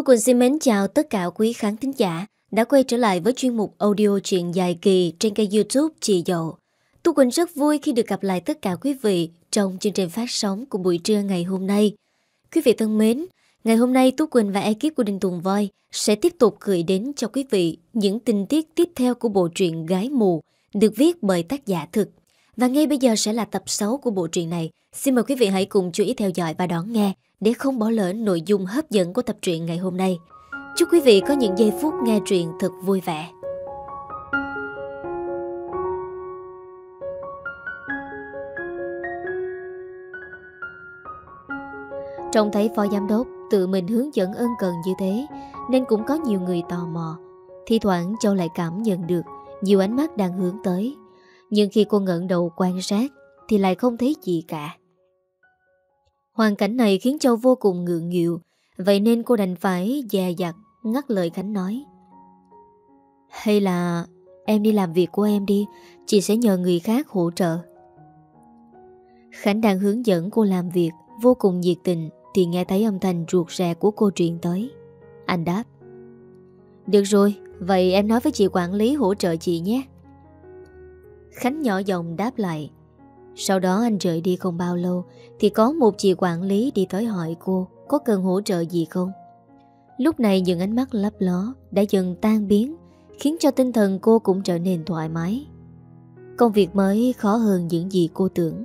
Thu Quỳnh xin mến chào tất cả quý khán thính giả đã quay trở lại với chuyên mục audio truyện dài kỳ trên kênh youtube Chị Dậu. Thu Quỳnh rất vui khi được gặp lại tất cả quý vị trong chương trình phát sóng của buổi trưa ngày hôm nay. Quý vị thân mến, ngày hôm nay Tú Quỳnh và ekip của Đinh Tùng Voi sẽ tiếp tục gửi đến cho quý vị những tình tiết tiếp theo của bộ truyện Gái Mù được viết bởi tác giả thực. Và ngay bây giờ sẽ là tập 6 của bộ truyện này. Xin mời quý vị hãy cùng chú ý theo dõi và đón nghe để không bỏ lỡ nội dung hấp dẫn của tập truyện ngày hôm nay. Chúc quý vị có những giây phút nghe truyện thật vui vẻ. Trông thấy phó giám đốc tự mình hướng dẫn ân cần như thế nên cũng có nhiều người tò mò. Thi thoảng Châu lại cảm nhận được nhiều ánh mắt đang hướng tới – nhưng khi cô ngẩng đầu quan sát Thì lại không thấy gì cả Hoàn cảnh này khiến Châu vô cùng ngượng nghịu Vậy nên cô đành phải dè dặt Ngắt lời Khánh nói Hay là Em đi làm việc của em đi Chị sẽ nhờ người khác hỗ trợ Khánh đang hướng dẫn cô làm việc Vô cùng nhiệt tình Thì nghe thấy âm thanh ruột rè của cô truyền tới Anh đáp Được rồi, vậy em nói với chị quản lý hỗ trợ chị nhé Khánh nhỏ giọng đáp lại Sau đó anh rời đi không bao lâu Thì có một chị quản lý đi tới hỏi cô Có cần hỗ trợ gì không Lúc này những ánh mắt lấp ló Đã dần tan biến Khiến cho tinh thần cô cũng trở nên thoải mái Công việc mới khó hơn những gì cô tưởng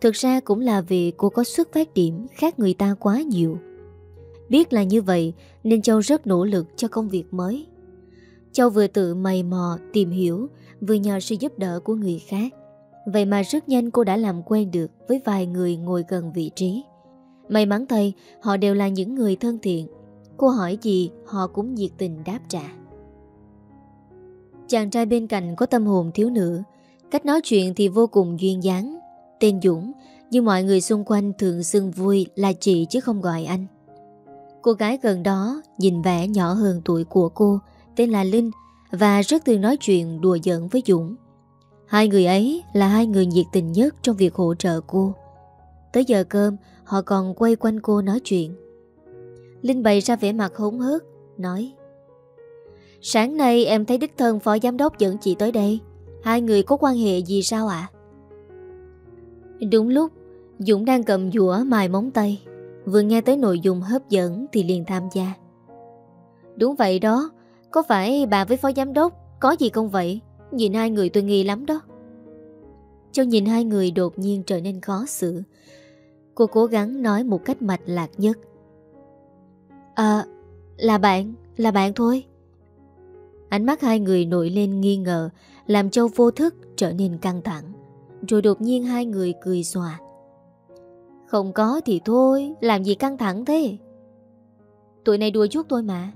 Thực ra cũng là vì cô có xuất phát điểm khác người ta quá nhiều Biết là như vậy nên Châu rất nỗ lực cho công việc mới Châu vừa tự mày mò tìm hiểu vừa nhờ sự giúp đỡ của người khác. Vậy mà rất nhanh cô đã làm quen được với vài người ngồi gần vị trí. May mắn thay, họ đều là những người thân thiện. Cô hỏi gì, họ cũng nhiệt tình đáp trả. Chàng trai bên cạnh có tâm hồn thiếu nữ, cách nói chuyện thì vô cùng duyên dáng. Tên Dũng, nhưng mọi người xung quanh thường xưng vui là chị chứ không gọi anh. Cô gái gần đó nhìn vẻ nhỏ hơn tuổi của cô, tên là Linh, và rất thường nói chuyện đùa giỡn với Dũng. Hai người ấy là hai người nhiệt tình nhất trong việc hỗ trợ cô. Tới giờ cơm, họ còn quay quanh cô nói chuyện. Linh bày ra vẻ mặt hống hớt, nói Sáng nay em thấy đích thân phó giám đốc dẫn chị tới đây. Hai người có quan hệ gì sao ạ? Đúng lúc, Dũng đang cầm dũa mài móng tay. Vừa nghe tới nội dung hấp dẫn thì liền tham gia. Đúng vậy đó, có phải bà với phó giám đốc Có gì không vậy Nhìn hai người tôi nghi lắm đó Châu nhìn hai người đột nhiên trở nên khó xử Cô cố gắng nói một cách mạch lạc nhất À Là bạn Là bạn thôi Ánh mắt hai người nổi lên nghi ngờ Làm Châu vô thức trở nên căng thẳng Rồi đột nhiên hai người cười xòa Không có thì thôi Làm gì căng thẳng thế Tụi này đùa chút tôi mà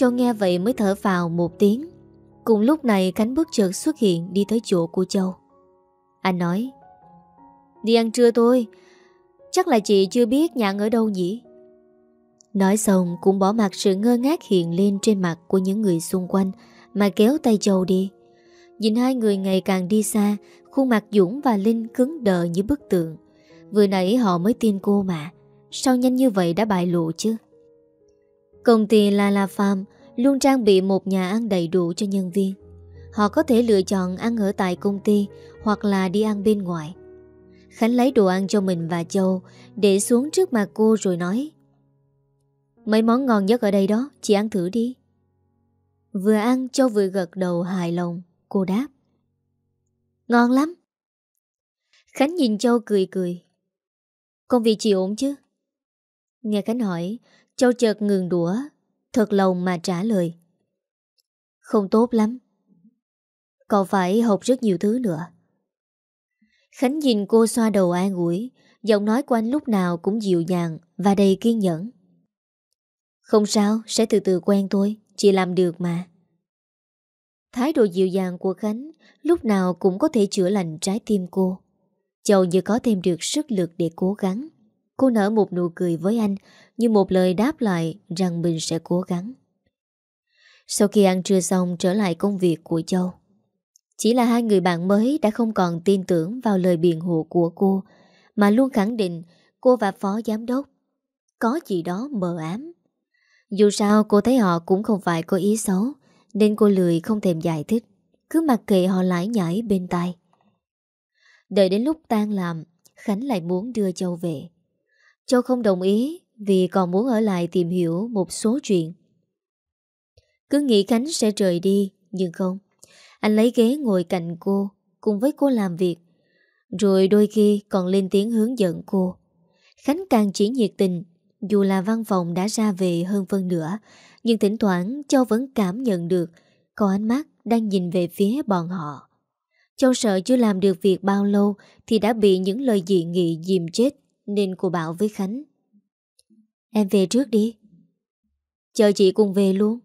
Châu nghe vậy mới thở vào một tiếng Cùng lúc này cánh bước chợt xuất hiện Đi tới chỗ của Châu Anh nói Đi ăn trưa thôi Chắc là chị chưa biết nhà ở đâu nhỉ Nói xong cũng bỏ mặt sự ngơ ngác hiện lên trên mặt của những người xung quanh Mà kéo tay Châu đi Nhìn hai người ngày càng đi xa Khuôn mặt Dũng và Linh cứng đờ như bức tượng Vừa nãy họ mới tin cô mà Sao nhanh như vậy đã bại lộ chứ Công ty La La Farm luôn trang bị một nhà ăn đầy đủ cho nhân viên. Họ có thể lựa chọn ăn ở tại công ty hoặc là đi ăn bên ngoài. Khánh lấy đồ ăn cho mình và Châu để xuống trước mặt cô rồi nói Mấy món ngon nhất ở đây đó, chị ăn thử đi. Vừa ăn Châu vừa gật đầu hài lòng, cô đáp Ngon lắm. Khánh nhìn Châu cười cười. Công việc chị ổn chứ? Nghe Khánh hỏi, Cháu chợt ngừng đũa Thật lòng mà trả lời Không tốt lắm Còn phải học rất nhiều thứ nữa Khánh nhìn cô xoa đầu an ủi Giọng nói của anh lúc nào cũng dịu dàng Và đầy kiên nhẫn Không sao, sẽ từ từ quen thôi, Chị làm được mà Thái độ dịu dàng của Khánh Lúc nào cũng có thể chữa lành trái tim cô châu như có thêm được sức lực để cố gắng Cô nở một nụ cười với anh Như một lời đáp lại rằng mình sẽ cố gắng Sau khi ăn trưa xong trở lại công việc của Châu Chỉ là hai người bạn mới đã không còn tin tưởng vào lời biện hộ của cô Mà luôn khẳng định cô và phó giám đốc Có gì đó mờ ám Dù sao cô thấy họ cũng không phải có ý xấu Nên cô lười không thèm giải thích Cứ mặc kệ họ lãi nhảy bên tai Đợi đến lúc tan làm Khánh lại muốn đưa Châu về Châu không đồng ý vì còn muốn ở lại tìm hiểu một số chuyện. Cứ nghĩ Khánh sẽ rời đi, nhưng không. Anh lấy ghế ngồi cạnh cô, cùng với cô làm việc. Rồi đôi khi còn lên tiếng hướng dẫn cô. Khánh càng chỉ nhiệt tình, dù là văn phòng đã ra về hơn phân nửa, nhưng thỉnh thoảng Châu vẫn cảm nhận được có ánh mắt đang nhìn về phía bọn họ. Châu sợ chưa làm được việc bao lâu thì đã bị những lời dị nghị dìm chết nên cô bảo với Khánh Em về trước đi Chờ chị cùng về luôn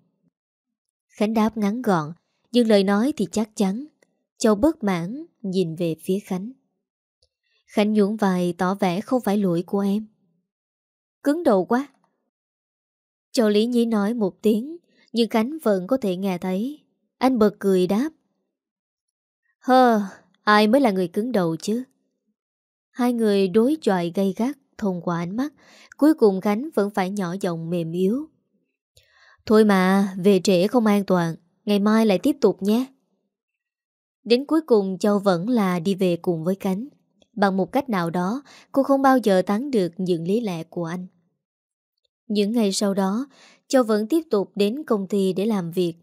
Khánh đáp ngắn gọn Nhưng lời nói thì chắc chắn Châu bất mãn nhìn về phía Khánh Khánh nhuộn vài tỏ vẻ không phải lỗi của em Cứng đầu quá Châu Lý Nhí nói một tiếng Nhưng Khánh vẫn có thể nghe thấy Anh bật cười đáp Hơ, ai mới là người cứng đầu chứ Hai người đối chọi gay gắt thông qua ánh mắt, cuối cùng Khánh vẫn phải nhỏ giọng mềm yếu. Thôi mà, về trễ không an toàn, ngày mai lại tiếp tục nhé. Đến cuối cùng Châu vẫn là đi về cùng với cánh Bằng một cách nào đó, cô không bao giờ tán được những lý lẽ của anh. Những ngày sau đó, Châu vẫn tiếp tục đến công ty để làm việc.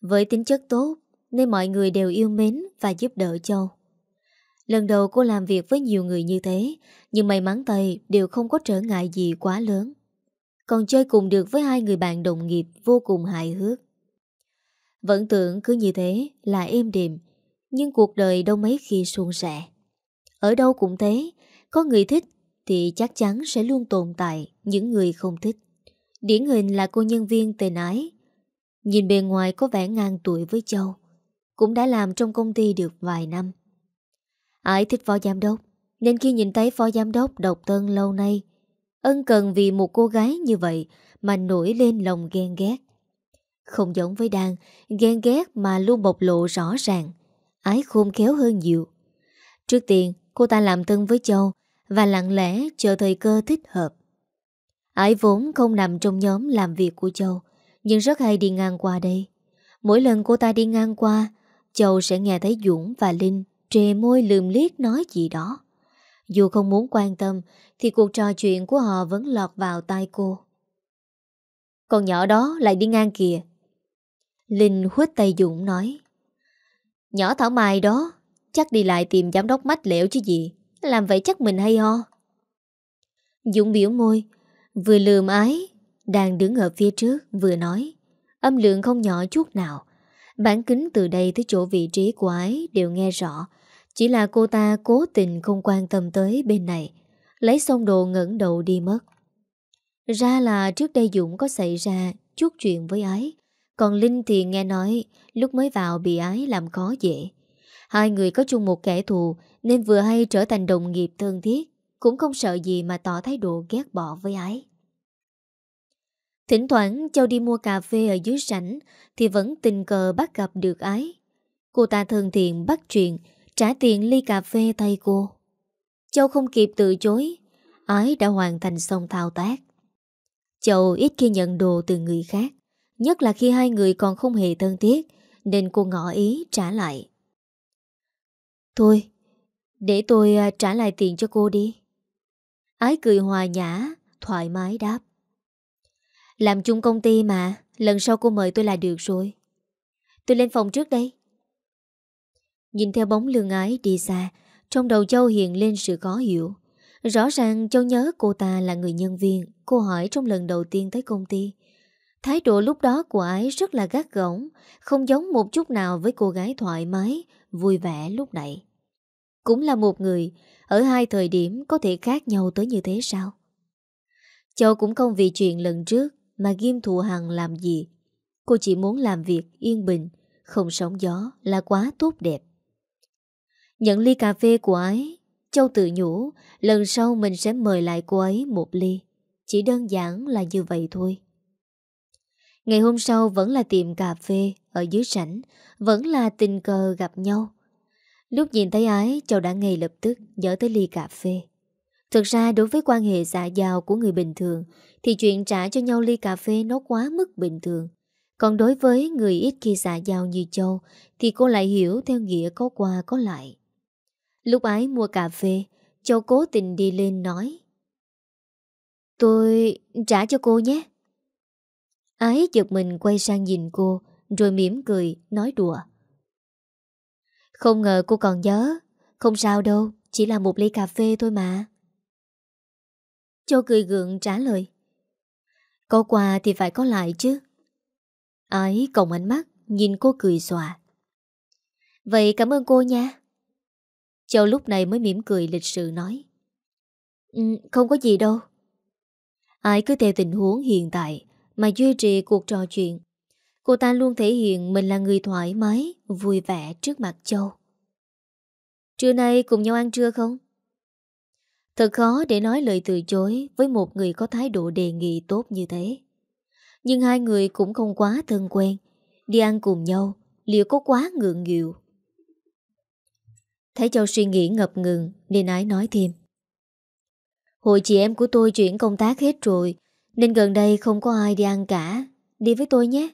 Với tính chất tốt, nên mọi người đều yêu mến và giúp đỡ Châu. Lần đầu cô làm việc với nhiều người như thế, nhưng may mắn tay đều không có trở ngại gì quá lớn. Còn chơi cùng được với hai người bạn đồng nghiệp vô cùng hài hước. Vẫn tưởng cứ như thế là êm đềm, nhưng cuộc đời đâu mấy khi suôn sẻ. Ở đâu cũng thế, có người thích thì chắc chắn sẽ luôn tồn tại những người không thích. Điển hình là cô nhân viên tên ái. Nhìn bề ngoài có vẻ ngang tuổi với Châu. Cũng đã làm trong công ty được vài năm. Ái thích phó giám đốc Nên khi nhìn thấy phó giám đốc độc thân lâu nay Ân cần vì một cô gái như vậy Mà nổi lên lòng ghen ghét Không giống với Đan Ghen ghét mà luôn bộc lộ rõ ràng Ái khôn khéo hơn nhiều Trước tiên cô ta làm thân với Châu Và lặng lẽ chờ thời cơ thích hợp Ái vốn không nằm trong nhóm làm việc của Châu Nhưng rất hay đi ngang qua đây Mỗi lần cô ta đi ngang qua Châu sẽ nghe thấy Dũng và Linh trề môi lườm liếc nói gì đó. Dù không muốn quan tâm thì cuộc trò chuyện của họ vẫn lọt vào tai cô. Con nhỏ đó lại đi ngang kìa. Linh khuất tay Dũng nói. Nhỏ thảo mai đó, chắc đi lại tìm giám đốc mách lẻo chứ gì. Làm vậy chắc mình hay ho. Dũng biểu môi, vừa lườm ái, đang đứng ở phía trước vừa nói. Âm lượng không nhỏ chút nào. Bản kính từ đây tới chỗ vị trí của ái đều nghe rõ chỉ là cô ta cố tình không quan tâm tới bên này Lấy xong đồ ngẩn đầu đi mất Ra là trước đây Dũng có xảy ra chút chuyện với ái Còn Linh thì nghe nói lúc mới vào bị ái làm khó dễ Hai người có chung một kẻ thù Nên vừa hay trở thành đồng nghiệp thân thiết Cũng không sợ gì mà tỏ thái độ ghét bỏ với ái Thỉnh thoảng Châu đi mua cà phê ở dưới sảnh Thì vẫn tình cờ bắt gặp được ái Cô ta thân thiện bắt chuyện trả tiền ly cà phê tay cô. Châu không kịp từ chối, Ái đã hoàn thành xong thao tác. Châu ít khi nhận đồ từ người khác, nhất là khi hai người còn không hề thân thiết, nên cô ngỏ ý trả lại. Thôi, để tôi à, trả lại tiền cho cô đi. Ái cười hòa nhã, thoải mái đáp. Làm chung công ty mà, lần sau cô mời tôi là được rồi. Tôi lên phòng trước đây. Nhìn theo bóng lương ái đi xa Trong đầu Châu hiện lên sự khó hiểu Rõ ràng Châu nhớ cô ta là người nhân viên Cô hỏi trong lần đầu tiên tới công ty Thái độ lúc đó của ái rất là gắt gỏng Không giống một chút nào với cô gái thoải mái Vui vẻ lúc nãy Cũng là một người Ở hai thời điểm có thể khác nhau tới như thế sao Châu cũng không vì chuyện lần trước Mà ghim thù hằng làm gì Cô chỉ muốn làm việc yên bình Không sóng gió là quá tốt đẹp Nhận ly cà phê của ấy Châu tự nhủ Lần sau mình sẽ mời lại cô ấy một ly Chỉ đơn giản là như vậy thôi Ngày hôm sau vẫn là tiệm cà phê Ở dưới sảnh Vẫn là tình cờ gặp nhau Lúc nhìn thấy ái Châu đã ngay lập tức nhớ tới ly cà phê Thực ra đối với quan hệ xã giao của người bình thường Thì chuyện trả cho nhau ly cà phê nó quá mức bình thường Còn đối với người ít khi xã giao như Châu Thì cô lại hiểu theo nghĩa có qua có lại Lúc ấy mua cà phê Châu cố tình đi lên nói Tôi trả cho cô nhé Ái giật mình quay sang nhìn cô Rồi mỉm cười nói đùa Không ngờ cô còn nhớ Không sao đâu Chỉ là một ly cà phê thôi mà Châu cười gượng trả lời Có quà thì phải có lại chứ Ái cộng ánh mắt Nhìn cô cười xòa Vậy cảm ơn cô nha Châu lúc này mới mỉm cười lịch sự nói ừ, Không có gì đâu Ai cứ theo tình huống hiện tại Mà duy trì cuộc trò chuyện Cô ta luôn thể hiện mình là người thoải mái Vui vẻ trước mặt Châu Trưa nay cùng nhau ăn trưa không? Thật khó để nói lời từ chối với một người có thái độ đề nghị tốt như thế. Nhưng hai người cũng không quá thân quen. Đi ăn cùng nhau, liệu có quá ngượng nghịu? Thấy Châu suy nghĩ ngập ngừng Nên ái nói thêm hội chị em của tôi chuyển công tác hết rồi Nên gần đây không có ai đi ăn cả Đi với tôi nhé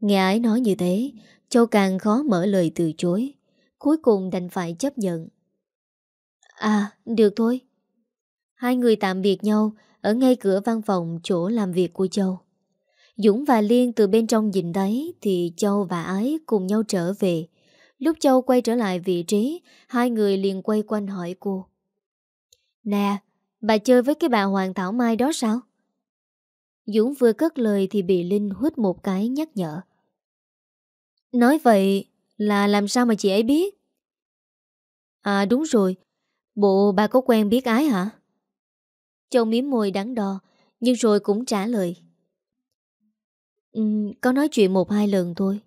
Nghe ái nói như thế Châu càng khó mở lời từ chối Cuối cùng đành phải chấp nhận À được thôi Hai người tạm biệt nhau Ở ngay cửa văn phòng chỗ làm việc của Châu Dũng và Liên từ bên trong nhìn thấy Thì Châu và Ái cùng nhau trở về Lúc Châu quay trở lại vị trí, hai người liền quay quanh hỏi cô. Nè, bà chơi với cái bà Hoàng Thảo Mai đó sao? Dũng vừa cất lời thì bị Linh hút một cái nhắc nhở. Nói vậy là làm sao mà chị ấy biết? À đúng rồi, bộ bà có quen biết ái hả? Châu miếm môi đắng đo, nhưng rồi cũng trả lời. Ừ, có nói chuyện một hai lần thôi.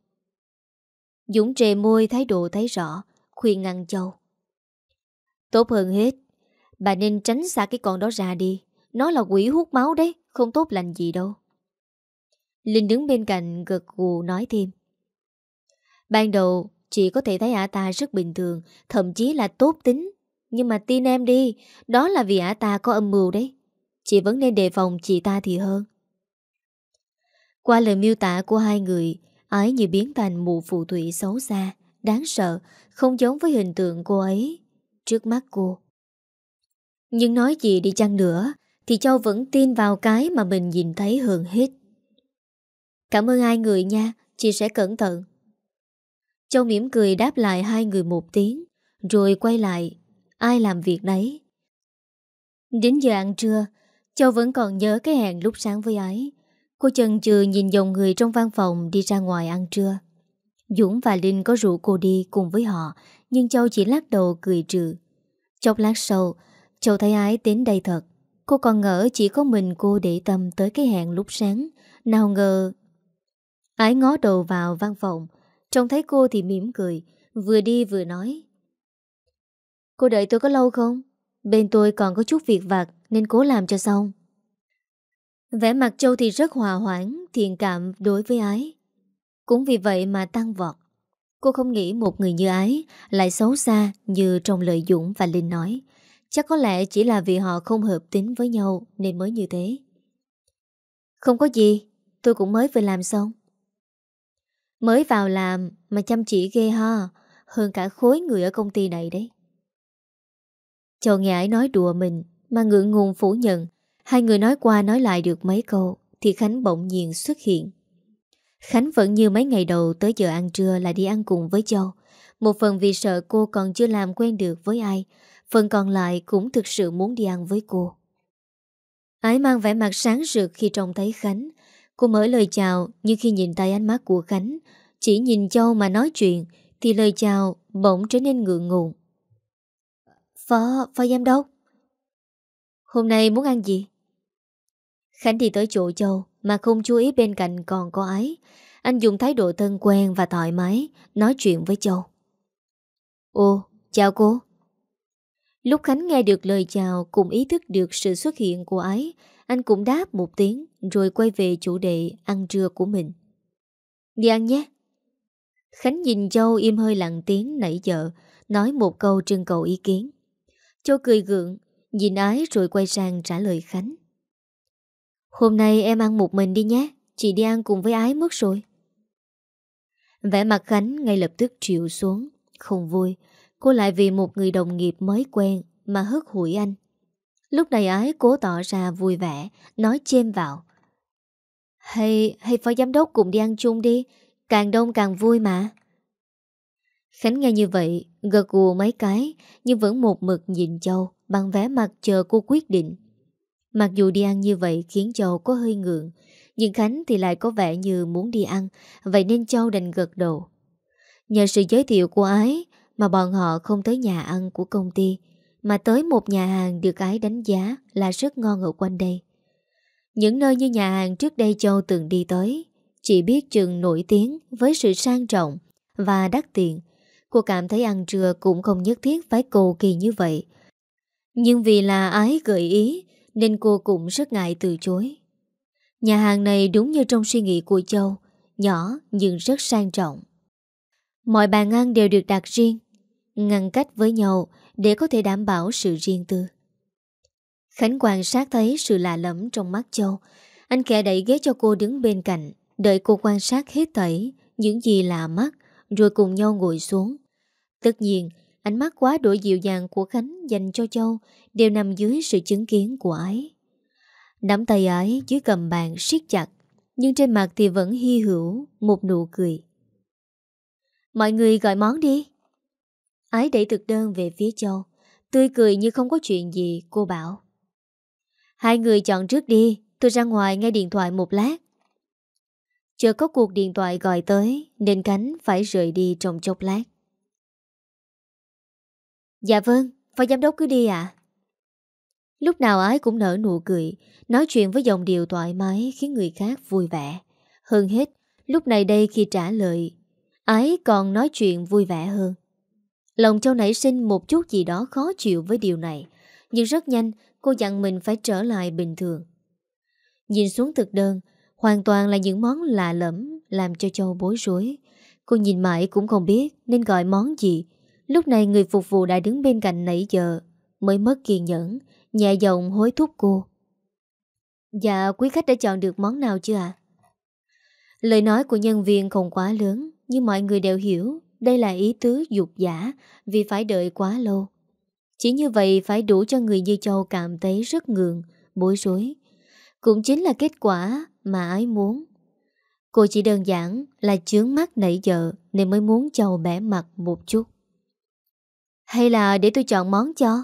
Dũng trề môi thái độ thấy rõ Khuyên ngăn Châu Tốt hơn hết Bà nên tránh xa cái con đó ra đi Nó là quỷ hút máu đấy Không tốt lành gì đâu Linh đứng bên cạnh gật gù nói thêm Ban đầu Chị có thể thấy ả ta rất bình thường Thậm chí là tốt tính Nhưng mà tin em đi Đó là vì ả ta có âm mưu đấy Chị vẫn nên đề phòng chị ta thì hơn Qua lời miêu tả của hai người Ái như biến thành mụ phù thủy xấu xa, đáng sợ, không giống với hình tượng cô ấy trước mắt cô. Nhưng nói gì đi chăng nữa, thì Châu vẫn tin vào cái mà mình nhìn thấy hơn hết. Cảm ơn hai người nha, chị sẽ cẩn thận. Châu mỉm cười đáp lại hai người một tiếng, rồi quay lại, ai làm việc đấy. Đến giờ ăn trưa, Châu vẫn còn nhớ cái hẹn lúc sáng với ái, Cô chần chừ nhìn dòng người trong văn phòng đi ra ngoài ăn trưa. Dũng và Linh có rủ cô đi cùng với họ, nhưng Châu chỉ lắc đầu cười trừ. Chốc lát sau, Châu thấy ái đến đây thật. Cô còn ngỡ chỉ có mình cô để tâm tới cái hẹn lúc sáng. Nào ngờ... Ái ngó đầu vào văn phòng, trông thấy cô thì mỉm cười, vừa đi vừa nói. Cô đợi tôi có lâu không? Bên tôi còn có chút việc vặt nên cố làm cho xong. Vẻ mặt Châu thì rất hòa hoãn, thiện cảm đối với ái. Cũng vì vậy mà tăng vọt. Cô không nghĩ một người như ái lại xấu xa như trong lời Dũng và Linh nói. Chắc có lẽ chỉ là vì họ không hợp tính với nhau nên mới như thế. Không có gì, tôi cũng mới vừa làm xong. Mới vào làm mà chăm chỉ ghê ha, hơn cả khối người ở công ty này đấy. Châu nghe ái nói đùa mình mà ngượng ngùng phủ nhận Hai người nói qua nói lại được mấy câu Thì Khánh bỗng nhiên xuất hiện Khánh vẫn như mấy ngày đầu tới giờ ăn trưa là đi ăn cùng với Châu Một phần vì sợ cô còn chưa làm quen được với ai Phần còn lại cũng thực sự muốn đi ăn với cô Ái mang vẻ mặt sáng rực khi trông thấy Khánh Cô mở lời chào Nhưng khi nhìn tay ánh mắt của Khánh Chỉ nhìn Châu mà nói chuyện Thì lời chào bỗng trở nên ngượng ngùng Phó, phó giám đốc Hôm nay muốn ăn gì? Khánh đi tới chỗ Châu mà không chú ý bên cạnh còn có ấy. Anh dùng thái độ thân quen và thoải mái nói chuyện với Châu. Ô, chào cô. Lúc Khánh nghe được lời chào cùng ý thức được sự xuất hiện của ấy, anh cũng đáp một tiếng rồi quay về chủ đề ăn trưa của mình. Đi ăn nhé. Khánh nhìn Châu im hơi lặng tiếng nãy giờ, nói một câu trưng cầu ý kiến. Châu cười gượng, nhìn ái rồi quay sang trả lời Khánh. Hôm nay em ăn một mình đi nhé Chị đi ăn cùng với ái mất rồi Vẽ mặt Khánh ngay lập tức chịu xuống Không vui Cô lại vì một người đồng nghiệp mới quen Mà hớt hủi anh Lúc này ái cố tỏ ra vui vẻ Nói chêm vào Hay, hay phó giám đốc cùng đi ăn chung đi Càng đông càng vui mà Khánh nghe như vậy Gật gù mấy cái Nhưng vẫn một mực nhìn Châu Bằng vẻ mặt chờ cô quyết định Mặc dù đi ăn như vậy khiến Châu có hơi ngượng, nhưng Khánh thì lại có vẻ như muốn đi ăn, vậy nên Châu đành gật đầu. Nhờ sự giới thiệu của Ái mà bọn họ không tới nhà ăn của công ty, mà tới một nhà hàng được Ái đánh giá là rất ngon ở quanh đây. Những nơi như nhà hàng trước đây Châu từng đi tới, chỉ biết chừng nổi tiếng với sự sang trọng và đắt tiền. Cô cảm thấy ăn trưa cũng không nhất thiết phải cầu kỳ như vậy. Nhưng vì là Ái gợi ý nên cô cũng rất ngại từ chối Nhà hàng này đúng như trong suy nghĩ của Châu Nhỏ nhưng rất sang trọng Mọi bàn ăn đều được đặt riêng Ngăn cách với nhau Để có thể đảm bảo sự riêng tư Khánh quan sát thấy sự lạ lẫm trong mắt Châu Anh kẻ đẩy ghế cho cô đứng bên cạnh Đợi cô quan sát hết thảy Những gì lạ mắt Rồi cùng nhau ngồi xuống Tất nhiên Ánh mắt quá đổi dịu dàng của Khánh dành cho Châu đều nằm dưới sự chứng kiến của ái. Nắm tay ái dưới cầm bàn siết chặt, nhưng trên mặt thì vẫn hy hữu một nụ cười. Mọi người gọi món đi. Ái đẩy thực đơn về phía Châu, tươi cười như không có chuyện gì, cô bảo. Hai người chọn trước đi, tôi ra ngoài nghe điện thoại một lát. Chờ có cuộc điện thoại gọi tới, nên Khánh phải rời đi trong chốc lát. Dạ vâng, phó giám đốc cứ đi ạ. À. Lúc nào ái cũng nở nụ cười, nói chuyện với dòng điều thoải mái khiến người khác vui vẻ. Hơn hết, lúc này đây khi trả lời, ái còn nói chuyện vui vẻ hơn. Lòng châu nảy sinh một chút gì đó khó chịu với điều này, nhưng rất nhanh cô dặn mình phải trở lại bình thường. Nhìn xuống thực đơn, hoàn toàn là những món lạ lẫm làm cho châu bối rối. Cô nhìn mãi cũng không biết nên gọi món gì, Lúc này người phục vụ đã đứng bên cạnh nãy giờ Mới mất kiên nhẫn Nhẹ giọng hối thúc cô Dạ quý khách đã chọn được món nào chưa ạ? Lời nói của nhân viên không quá lớn Nhưng mọi người đều hiểu Đây là ý tứ dục giả Vì phải đợi quá lâu Chỉ như vậy phải đủ cho người Dư Châu cảm thấy rất ngượng Bối rối Cũng chính là kết quả mà ái muốn Cô chỉ đơn giản là chướng mắt nãy giờ Nên mới muốn Châu bẻ mặt một chút hay là để tôi chọn món cho?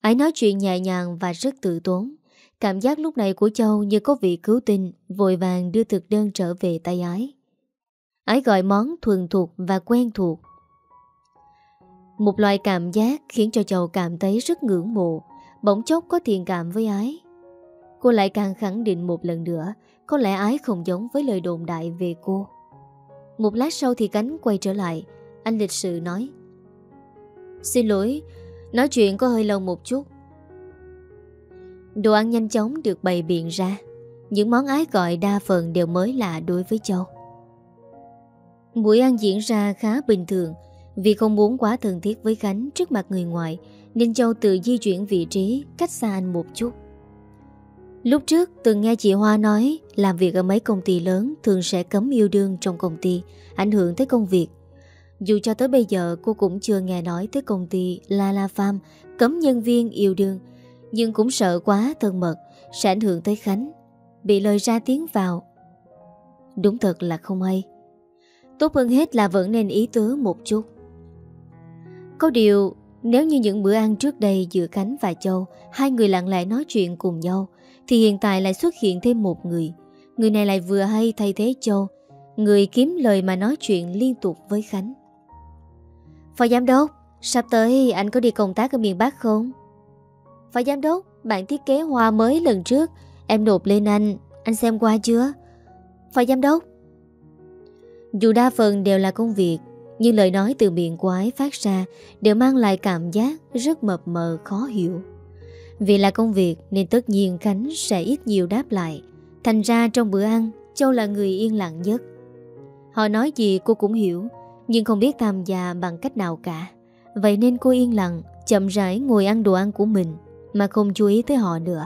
Ái nói chuyện nhẹ nhàng và rất tự tốn. Cảm giác lúc này của Châu như có vị cứu tinh vội vàng đưa thực đơn trở về tay ái. Ái gọi món thuần thuộc và quen thuộc. Một loại cảm giác khiến cho Châu cảm thấy rất ngưỡng mộ, bỗng chốc có thiện cảm với ái. Cô lại càng khẳng định một lần nữa, có lẽ ái không giống với lời đồn đại về cô. Một lát sau thì cánh quay trở lại, anh lịch sự nói. Xin lỗi Nói chuyện có hơi lâu một chút Đồ ăn nhanh chóng được bày biện ra Những món ái gọi đa phần đều mới lạ đối với Châu Buổi ăn diễn ra khá bình thường Vì không muốn quá thân thiết với Khánh trước mặt người ngoài Nên Châu tự di chuyển vị trí cách xa anh một chút Lúc trước từng nghe chị Hoa nói Làm việc ở mấy công ty lớn thường sẽ cấm yêu đương trong công ty Ảnh hưởng tới công việc dù cho tới bây giờ cô cũng chưa nghe nói tới công ty La La Farm cấm nhân viên yêu đương, nhưng cũng sợ quá thân mật sẽ ảnh hưởng tới Khánh, bị lời ra tiếng vào. Đúng thật là không hay. Tốt hơn hết là vẫn nên ý tứ một chút. Có điều, nếu như những bữa ăn trước đây giữa Khánh và Châu, hai người lặng lẽ nói chuyện cùng nhau, thì hiện tại lại xuất hiện thêm một người. Người này lại vừa hay thay thế Châu, người kiếm lời mà nói chuyện liên tục với Khánh. Phó giám đốc, sắp tới anh có đi công tác ở miền Bắc không? Phó giám đốc, bản thiết kế hoa mới lần trước em nộp lên anh, anh xem qua chưa? Phó giám đốc Dù đa phần đều là công việc Nhưng lời nói từ miệng của ái phát ra Đều mang lại cảm giác rất mập mờ khó hiểu Vì là công việc nên tất nhiên Khánh sẽ ít nhiều đáp lại Thành ra trong bữa ăn Châu là người yên lặng nhất Họ nói gì cô cũng hiểu nhưng không biết tham gia bằng cách nào cả Vậy nên cô yên lặng Chậm rãi ngồi ăn đồ ăn của mình Mà không chú ý tới họ nữa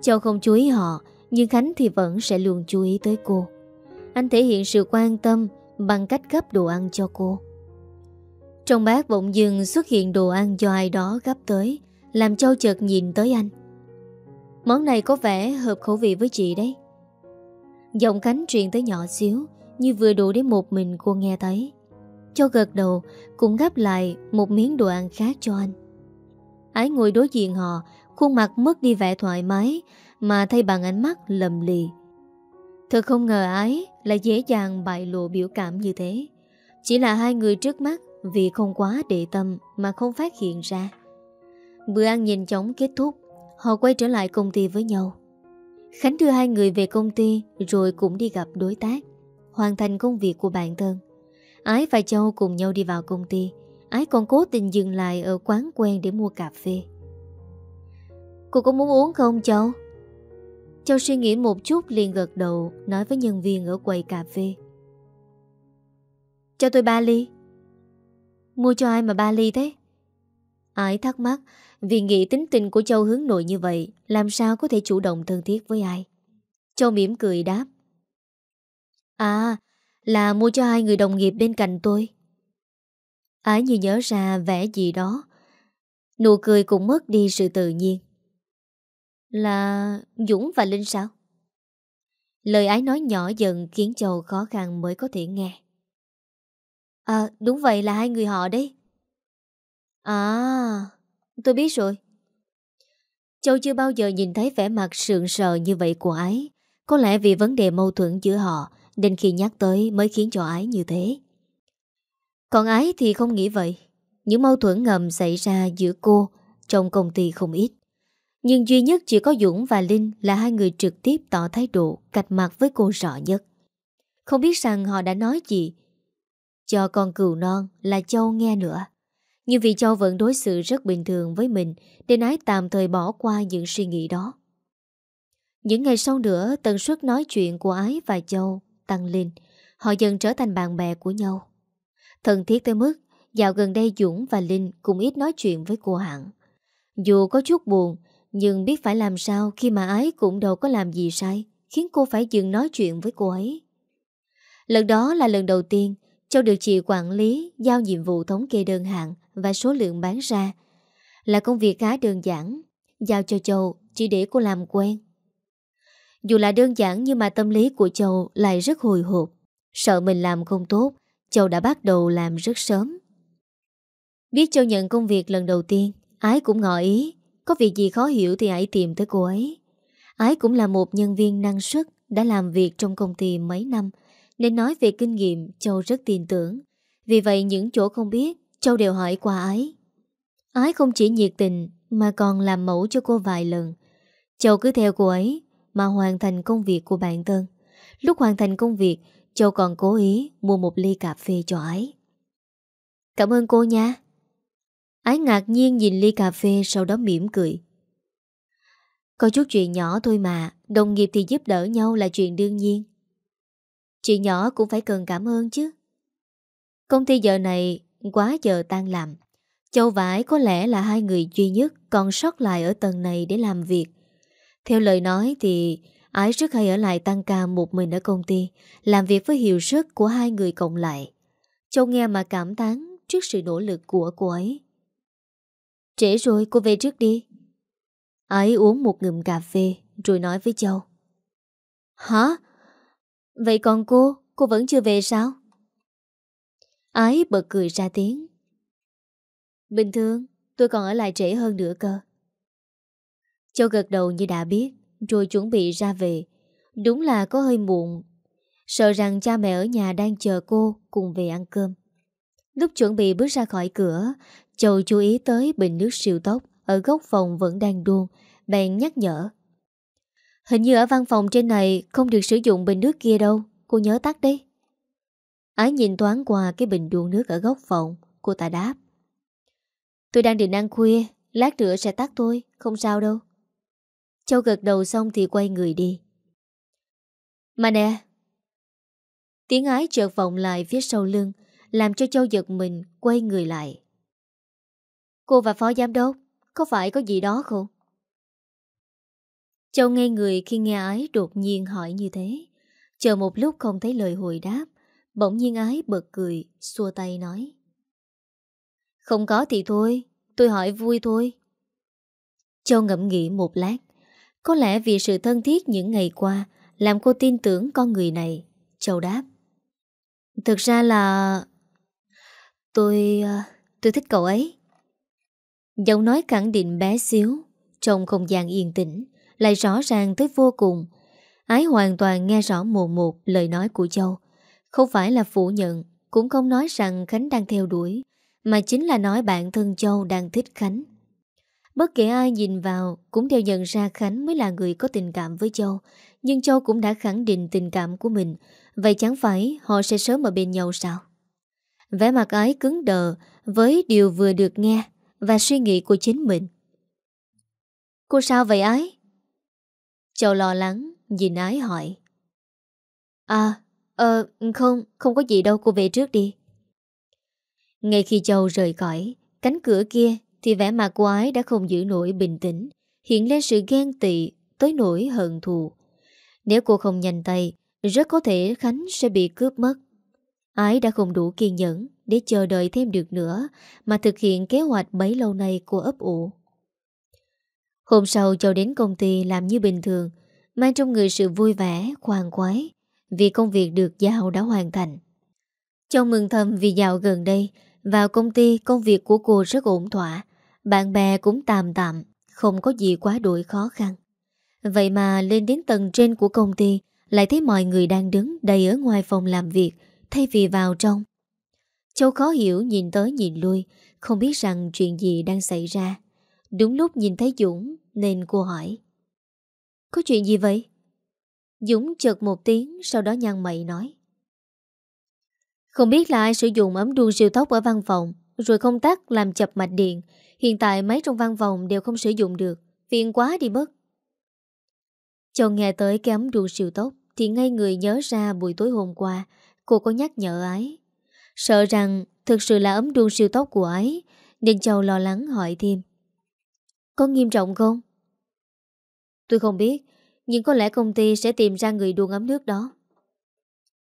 cho không chú ý họ Nhưng Khánh thì vẫn sẽ luôn chú ý tới cô Anh thể hiện sự quan tâm Bằng cách gấp đồ ăn cho cô Trong bát bỗng dưng xuất hiện đồ ăn do ai đó gấp tới Làm Châu chợt nhìn tới anh Món này có vẻ hợp khẩu vị với chị đấy Giọng Khánh truyền tới nhỏ xíu Như vừa đủ để một mình cô nghe thấy cho gật đầu Cũng gắp lại một miếng đồ ăn khác cho anh Ái ngồi đối diện họ Khuôn mặt mất đi vẻ thoải mái Mà thay bằng ánh mắt lầm lì Thật không ngờ Ái Là dễ dàng bại lộ biểu cảm như thế Chỉ là hai người trước mắt Vì không quá để tâm Mà không phát hiện ra Bữa ăn nhìn chóng kết thúc Họ quay trở lại công ty với nhau Khánh đưa hai người về công ty Rồi cũng đi gặp đối tác Hoàn thành công việc của bản thân Ái và Châu cùng nhau đi vào công ty Ái còn cố tình dừng lại ở quán quen để mua cà phê Cô có muốn uống không Châu? Châu suy nghĩ một chút liền gật đầu Nói với nhân viên ở quầy cà phê Cho tôi ba ly Mua cho ai mà ba ly thế? Ái thắc mắc Vì nghĩ tính tình của Châu hướng nội như vậy Làm sao có thể chủ động thân thiết với ai Châu mỉm cười đáp À là mua cho hai người đồng nghiệp bên cạnh tôi Ái như nhớ ra vẻ gì đó Nụ cười cũng mất đi sự tự nhiên Là Dũng và Linh sao? Lời ái nói nhỏ dần khiến Châu khó khăn mới có thể nghe À đúng vậy là hai người họ đấy À tôi biết rồi Châu chưa bao giờ nhìn thấy vẻ mặt sượng sờ như vậy của ái Có lẽ vì vấn đề mâu thuẫn giữa họ nên khi nhắc tới mới khiến cho ái như thế Còn ái thì không nghĩ vậy Những mâu thuẫn ngầm xảy ra giữa cô Trong công ty không ít Nhưng duy nhất chỉ có Dũng và Linh Là hai người trực tiếp tỏ thái độ Cạch mặt với cô rõ nhất Không biết rằng họ đã nói gì Cho con cừu non là Châu nghe nữa Nhưng vì Châu vẫn đối xử rất bình thường với mình Nên ái tạm thời bỏ qua những suy nghĩ đó những ngày sau nữa, tần suất nói chuyện của Ái và Châu tăng lên Họ dần trở thành bạn bè của nhau Thân thiết tới mức Dạo gần đây Dũng và Linh cũng ít nói chuyện với cô Hạng Dù có chút buồn Nhưng biết phải làm sao khi mà ái cũng đâu có làm gì sai Khiến cô phải dừng nói chuyện với cô ấy Lần đó là lần đầu tiên Châu được chị quản lý giao nhiệm vụ thống kê đơn hàng và số lượng bán ra. Là công việc khá đơn giản, giao cho Châu chỉ để cô làm quen. Dù là đơn giản nhưng mà tâm lý của Châu lại rất hồi hộp. Sợ mình làm không tốt, Châu đã bắt đầu làm rất sớm. Biết Châu nhận công việc lần đầu tiên, Ái cũng ngỏ ý, có việc gì khó hiểu thì hãy tìm tới cô ấy. Ái cũng là một nhân viên năng suất, đã làm việc trong công ty mấy năm, nên nói về kinh nghiệm Châu rất tin tưởng. Vì vậy những chỗ không biết, Châu đều hỏi qua Ái. Ái không chỉ nhiệt tình mà còn làm mẫu cho cô vài lần. Châu cứ theo cô ấy mà hoàn thành công việc của bản thân. Lúc hoàn thành công việc, Châu còn cố ý mua một ly cà phê cho ấy. Cảm ơn cô nha. Ái ngạc nhiên nhìn ly cà phê sau đó mỉm cười. Có chút chuyện nhỏ thôi mà, đồng nghiệp thì giúp đỡ nhau là chuyện đương nhiên. Chuyện nhỏ cũng phải cần cảm ơn chứ. Công ty giờ này quá giờ tan làm. Châu vải có lẽ là hai người duy nhất còn sót lại ở tầng này để làm việc. Theo lời nói thì Ái rất hay ở lại tăng ca một mình ở công ty, làm việc với hiệu suất của hai người cộng lại. Châu nghe mà cảm tán trước sự nỗ lực của cô ấy. Trễ rồi, cô về trước đi. Ái uống một ngụm cà phê rồi nói với Châu. Hả? Vậy còn cô, cô vẫn chưa về sao? Ái bật cười ra tiếng. Bình thường, tôi còn ở lại trễ hơn nữa cơ. Châu gật đầu như đã biết Rồi chuẩn bị ra về Đúng là có hơi muộn Sợ rằng cha mẹ ở nhà đang chờ cô Cùng về ăn cơm Lúc chuẩn bị bước ra khỏi cửa Châu chú ý tới bình nước siêu tốc Ở góc phòng vẫn đang đuôn Bèn nhắc nhở Hình như ở văn phòng trên này Không được sử dụng bình nước kia đâu Cô nhớ tắt đi Ái nhìn toán qua cái bình đuôn nước ở góc phòng Cô ta đáp Tôi đang định ăn khuya Lát nữa sẽ tắt tôi Không sao đâu Châu gật đầu xong thì quay người đi. Mà nè! Tiếng ái chợt vọng lại phía sau lưng, làm cho Châu giật mình quay người lại. Cô và phó giám đốc, có phải có gì đó không? Châu ngây người khi nghe ái đột nhiên hỏi như thế. Chờ một lúc không thấy lời hồi đáp, bỗng nhiên ái bật cười, xua tay nói. Không có thì thôi, tôi hỏi vui thôi. Châu ngẫm nghĩ một lát, có lẽ vì sự thân thiết những ngày qua Làm cô tin tưởng con người này Châu đáp Thực ra là... Tôi... Ờ, tôi thích cậu ấy Giọng nói khẳng định bé xíu Trong không gian yên tĩnh Lại rõ ràng tới vô cùng Ái hoàn toàn nghe rõ mồm một lời nói của Châu Không phải là phủ nhận Cũng không nói rằng Khánh đang theo đuổi Mà chính là nói bạn thân Châu đang thích Khánh Bất kể ai nhìn vào cũng đều nhận ra Khánh mới là người có tình cảm với Châu, nhưng Châu cũng đã khẳng định tình cảm của mình, vậy chẳng phải họ sẽ sớm ở bên nhau sao? Vẻ mặt ái cứng đờ với điều vừa được nghe và suy nghĩ của chính mình. Cô sao vậy ái? Châu lo lắng, nhìn ái hỏi. À, ờ, không, không có gì đâu cô về trước đi. Ngay khi Châu rời khỏi, cánh cửa kia thì vẻ mặt của ái đã không giữ nổi bình tĩnh Hiện lên sự ghen tị Tới nỗi hận thù Nếu cô không nhanh tay Rất có thể Khánh sẽ bị cướp mất Ái đã không đủ kiên nhẫn Để chờ đợi thêm được nữa Mà thực hiện kế hoạch bấy lâu nay của ấp ủ Hôm sau cháu đến công ty làm như bình thường Mang trong người sự vui vẻ, khoan quái Vì công việc được giao đã hoàn thành Cháu mừng thầm vì dạo gần đây vào công ty công việc của cô rất ổn thỏa bạn bè cũng tạm tạm Không có gì quá đuổi khó khăn Vậy mà lên đến tầng trên của công ty Lại thấy mọi người đang đứng đầy ở ngoài phòng làm việc Thay vì vào trong Châu khó hiểu nhìn tới nhìn lui Không biết rằng chuyện gì đang xảy ra Đúng lúc nhìn thấy Dũng Nên cô hỏi Có chuyện gì vậy? Dũng chợt một tiếng Sau đó nhăn mày nói Không biết là ai sử dụng ấm đun siêu tốc ở văn phòng Rồi không tắt làm chập mạch điện Hiện tại máy trong văn phòng đều không sử dụng được Phiền quá đi mất Chồng nghe tới cái ấm đuông siêu tốc Thì ngay người nhớ ra buổi tối hôm qua Cô có nhắc nhở ấy Sợ rằng thực sự là ấm đuông siêu tốc của ấy Nên Châu lo lắng hỏi thêm Có nghiêm trọng không? Tôi không biết Nhưng có lẽ công ty sẽ tìm ra người đuông ấm nước đó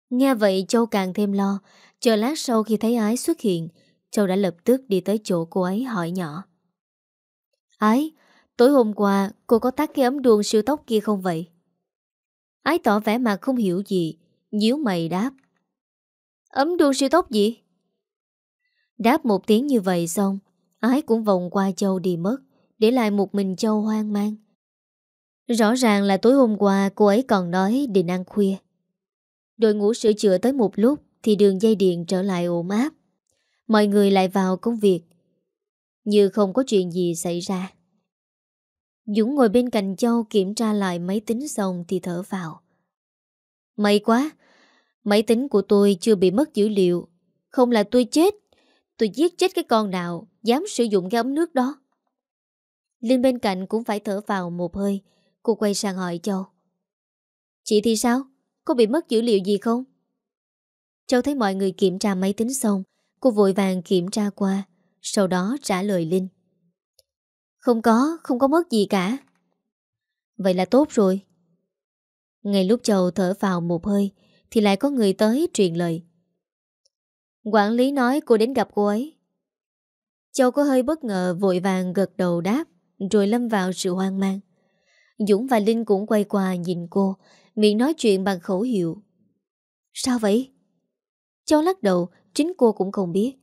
Nghe vậy Châu càng thêm lo Chờ lát sau khi thấy ái xuất hiện Châu đã lập tức đi tới chỗ cô ấy hỏi nhỏ Ái, tối hôm qua cô có tắt cái ấm đuông siêu tóc kia không vậy? Ái tỏ vẻ mặt không hiểu gì Nhíu mày đáp Ấm đuông siêu tóc gì? Đáp một tiếng như vậy xong Ái cũng vòng qua Châu đi mất Để lại một mình Châu hoang mang Rõ ràng là tối hôm qua cô ấy còn nói định ăn khuya Đội ngũ sửa chữa tới một lúc Thì đường dây điện trở lại ổn áp mọi người lại vào công việc. Như không có chuyện gì xảy ra. Dũng ngồi bên cạnh Châu kiểm tra lại máy tính xong thì thở vào. May quá, máy tính của tôi chưa bị mất dữ liệu. Không là tôi chết, tôi giết chết cái con nào dám sử dụng cái ấm nước đó. Linh bên cạnh cũng phải thở vào một hơi, cô quay sang hỏi Châu. Chị thì sao? Có bị mất dữ liệu gì không? Châu thấy mọi người kiểm tra máy tính xong Cô vội vàng kiểm tra qua Sau đó trả lời Linh Không có, không có mất gì cả Vậy là tốt rồi Ngay lúc chầu thở vào một hơi Thì lại có người tới truyền lời Quản lý nói cô đến gặp cô ấy Châu có hơi bất ngờ vội vàng gật đầu đáp Rồi lâm vào sự hoang mang Dũng và Linh cũng quay qua nhìn cô Miệng nói chuyện bằng khẩu hiệu Sao vậy? Châu lắc đầu Chính cô cũng không biết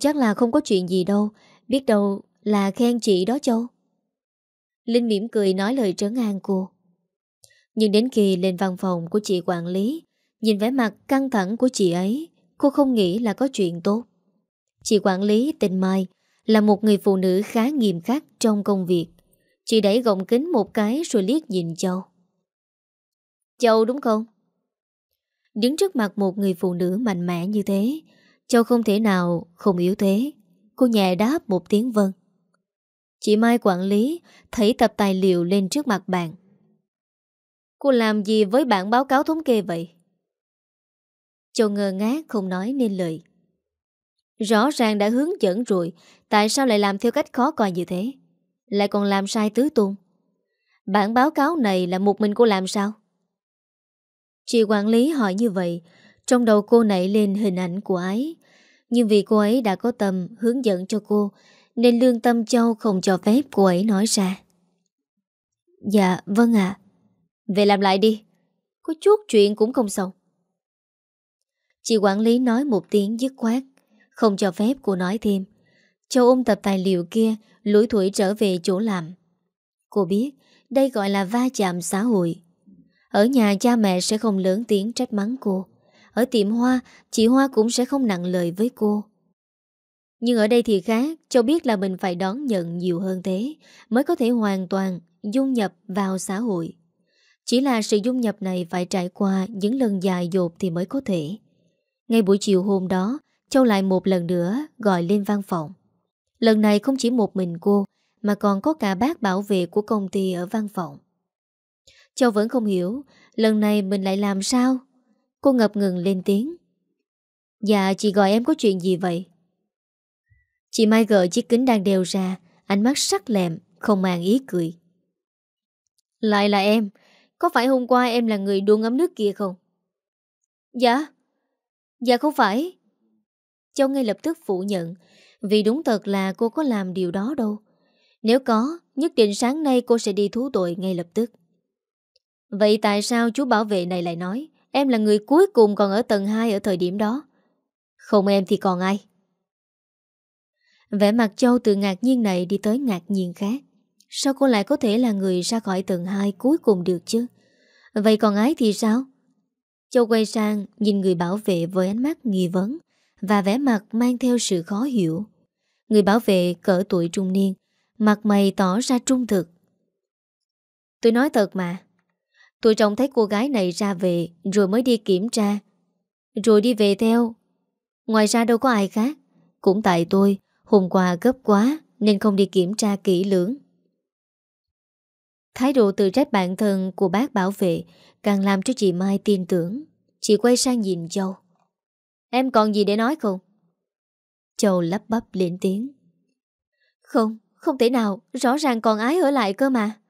Chắc là không có chuyện gì đâu Biết đâu là khen chị đó Châu Linh mỉm cười nói lời trấn an cô Nhưng đến khi lên văn phòng của chị quản lý Nhìn vẻ mặt căng thẳng của chị ấy Cô không nghĩ là có chuyện tốt Chị quản lý tình Mai Là một người phụ nữ khá nghiêm khắc trong công việc Chị đẩy gọng kính một cái rồi liếc nhìn Châu Châu đúng không? Đứng trước mặt một người phụ nữ mạnh mẽ như thế Châu không thể nào không yếu thế Cô nhẹ đáp một tiếng vâng Chị Mai quản lý Thấy tập tài liệu lên trước mặt bạn Cô làm gì với bản báo cáo thống kê vậy? Châu ngơ ngác không nói nên lời Rõ ràng đã hướng dẫn rồi Tại sao lại làm theo cách khó coi như thế Lại còn làm sai tứ tung Bản báo cáo này là một mình cô làm sao Chị quản lý hỏi như vậy Trong đầu cô nảy lên hình ảnh của ấy Nhưng vì cô ấy đã có tầm hướng dẫn cho cô Nên lương tâm châu không cho phép cô ấy nói ra Dạ vâng ạ à. Về làm lại đi Có chút chuyện cũng không xong Chị quản lý nói một tiếng dứt khoát Không cho phép cô nói thêm Châu ôm tập tài liệu kia Lũi thủi trở về chỗ làm Cô biết đây gọi là va chạm xã hội ở nhà cha mẹ sẽ không lớn tiếng trách mắng cô Ở tiệm hoa Chị Hoa cũng sẽ không nặng lời với cô Nhưng ở đây thì khác châu biết là mình phải đón nhận nhiều hơn thế Mới có thể hoàn toàn Dung nhập vào xã hội Chỉ là sự dung nhập này phải trải qua Những lần dài dột thì mới có thể Ngay buổi chiều hôm đó Châu lại một lần nữa gọi lên văn phòng Lần này không chỉ một mình cô Mà còn có cả bác bảo vệ của công ty ở văn phòng Châu vẫn không hiểu Lần này mình lại làm sao Cô ngập ngừng lên tiếng Dạ chị gọi em có chuyện gì vậy Chị Mai gỡ chiếc kính đang đeo ra Ánh mắt sắc lẹm Không mang ý cười Lại là em Có phải hôm qua em là người đua ngấm nước kia không Dạ Dạ không phải Châu ngay lập tức phủ nhận Vì đúng thật là cô có làm điều đó đâu Nếu có Nhất định sáng nay cô sẽ đi thú tội ngay lập tức Vậy tại sao chú bảo vệ này lại nói Em là người cuối cùng còn ở tầng 2 ở thời điểm đó Không em thì còn ai Vẻ mặt Châu từ ngạc nhiên này đi tới ngạc nhiên khác Sao cô lại có thể là người ra khỏi tầng 2 cuối cùng được chứ Vậy còn ái thì sao Châu quay sang nhìn người bảo vệ với ánh mắt nghi vấn Và vẻ mặt mang theo sự khó hiểu Người bảo vệ cỡ tuổi trung niên Mặt mày tỏ ra trung thực Tôi nói thật mà Tôi trông thấy cô gái này ra về Rồi mới đi kiểm tra Rồi đi về theo Ngoài ra đâu có ai khác Cũng tại tôi hôm qua gấp quá Nên không đi kiểm tra kỹ lưỡng Thái độ tự trách bản thân của bác bảo vệ Càng làm cho chị Mai tin tưởng Chị quay sang nhìn Châu Em còn gì để nói không? Châu lắp bắp lên tiếng Không, không thể nào Rõ ràng còn ái ở lại cơ mà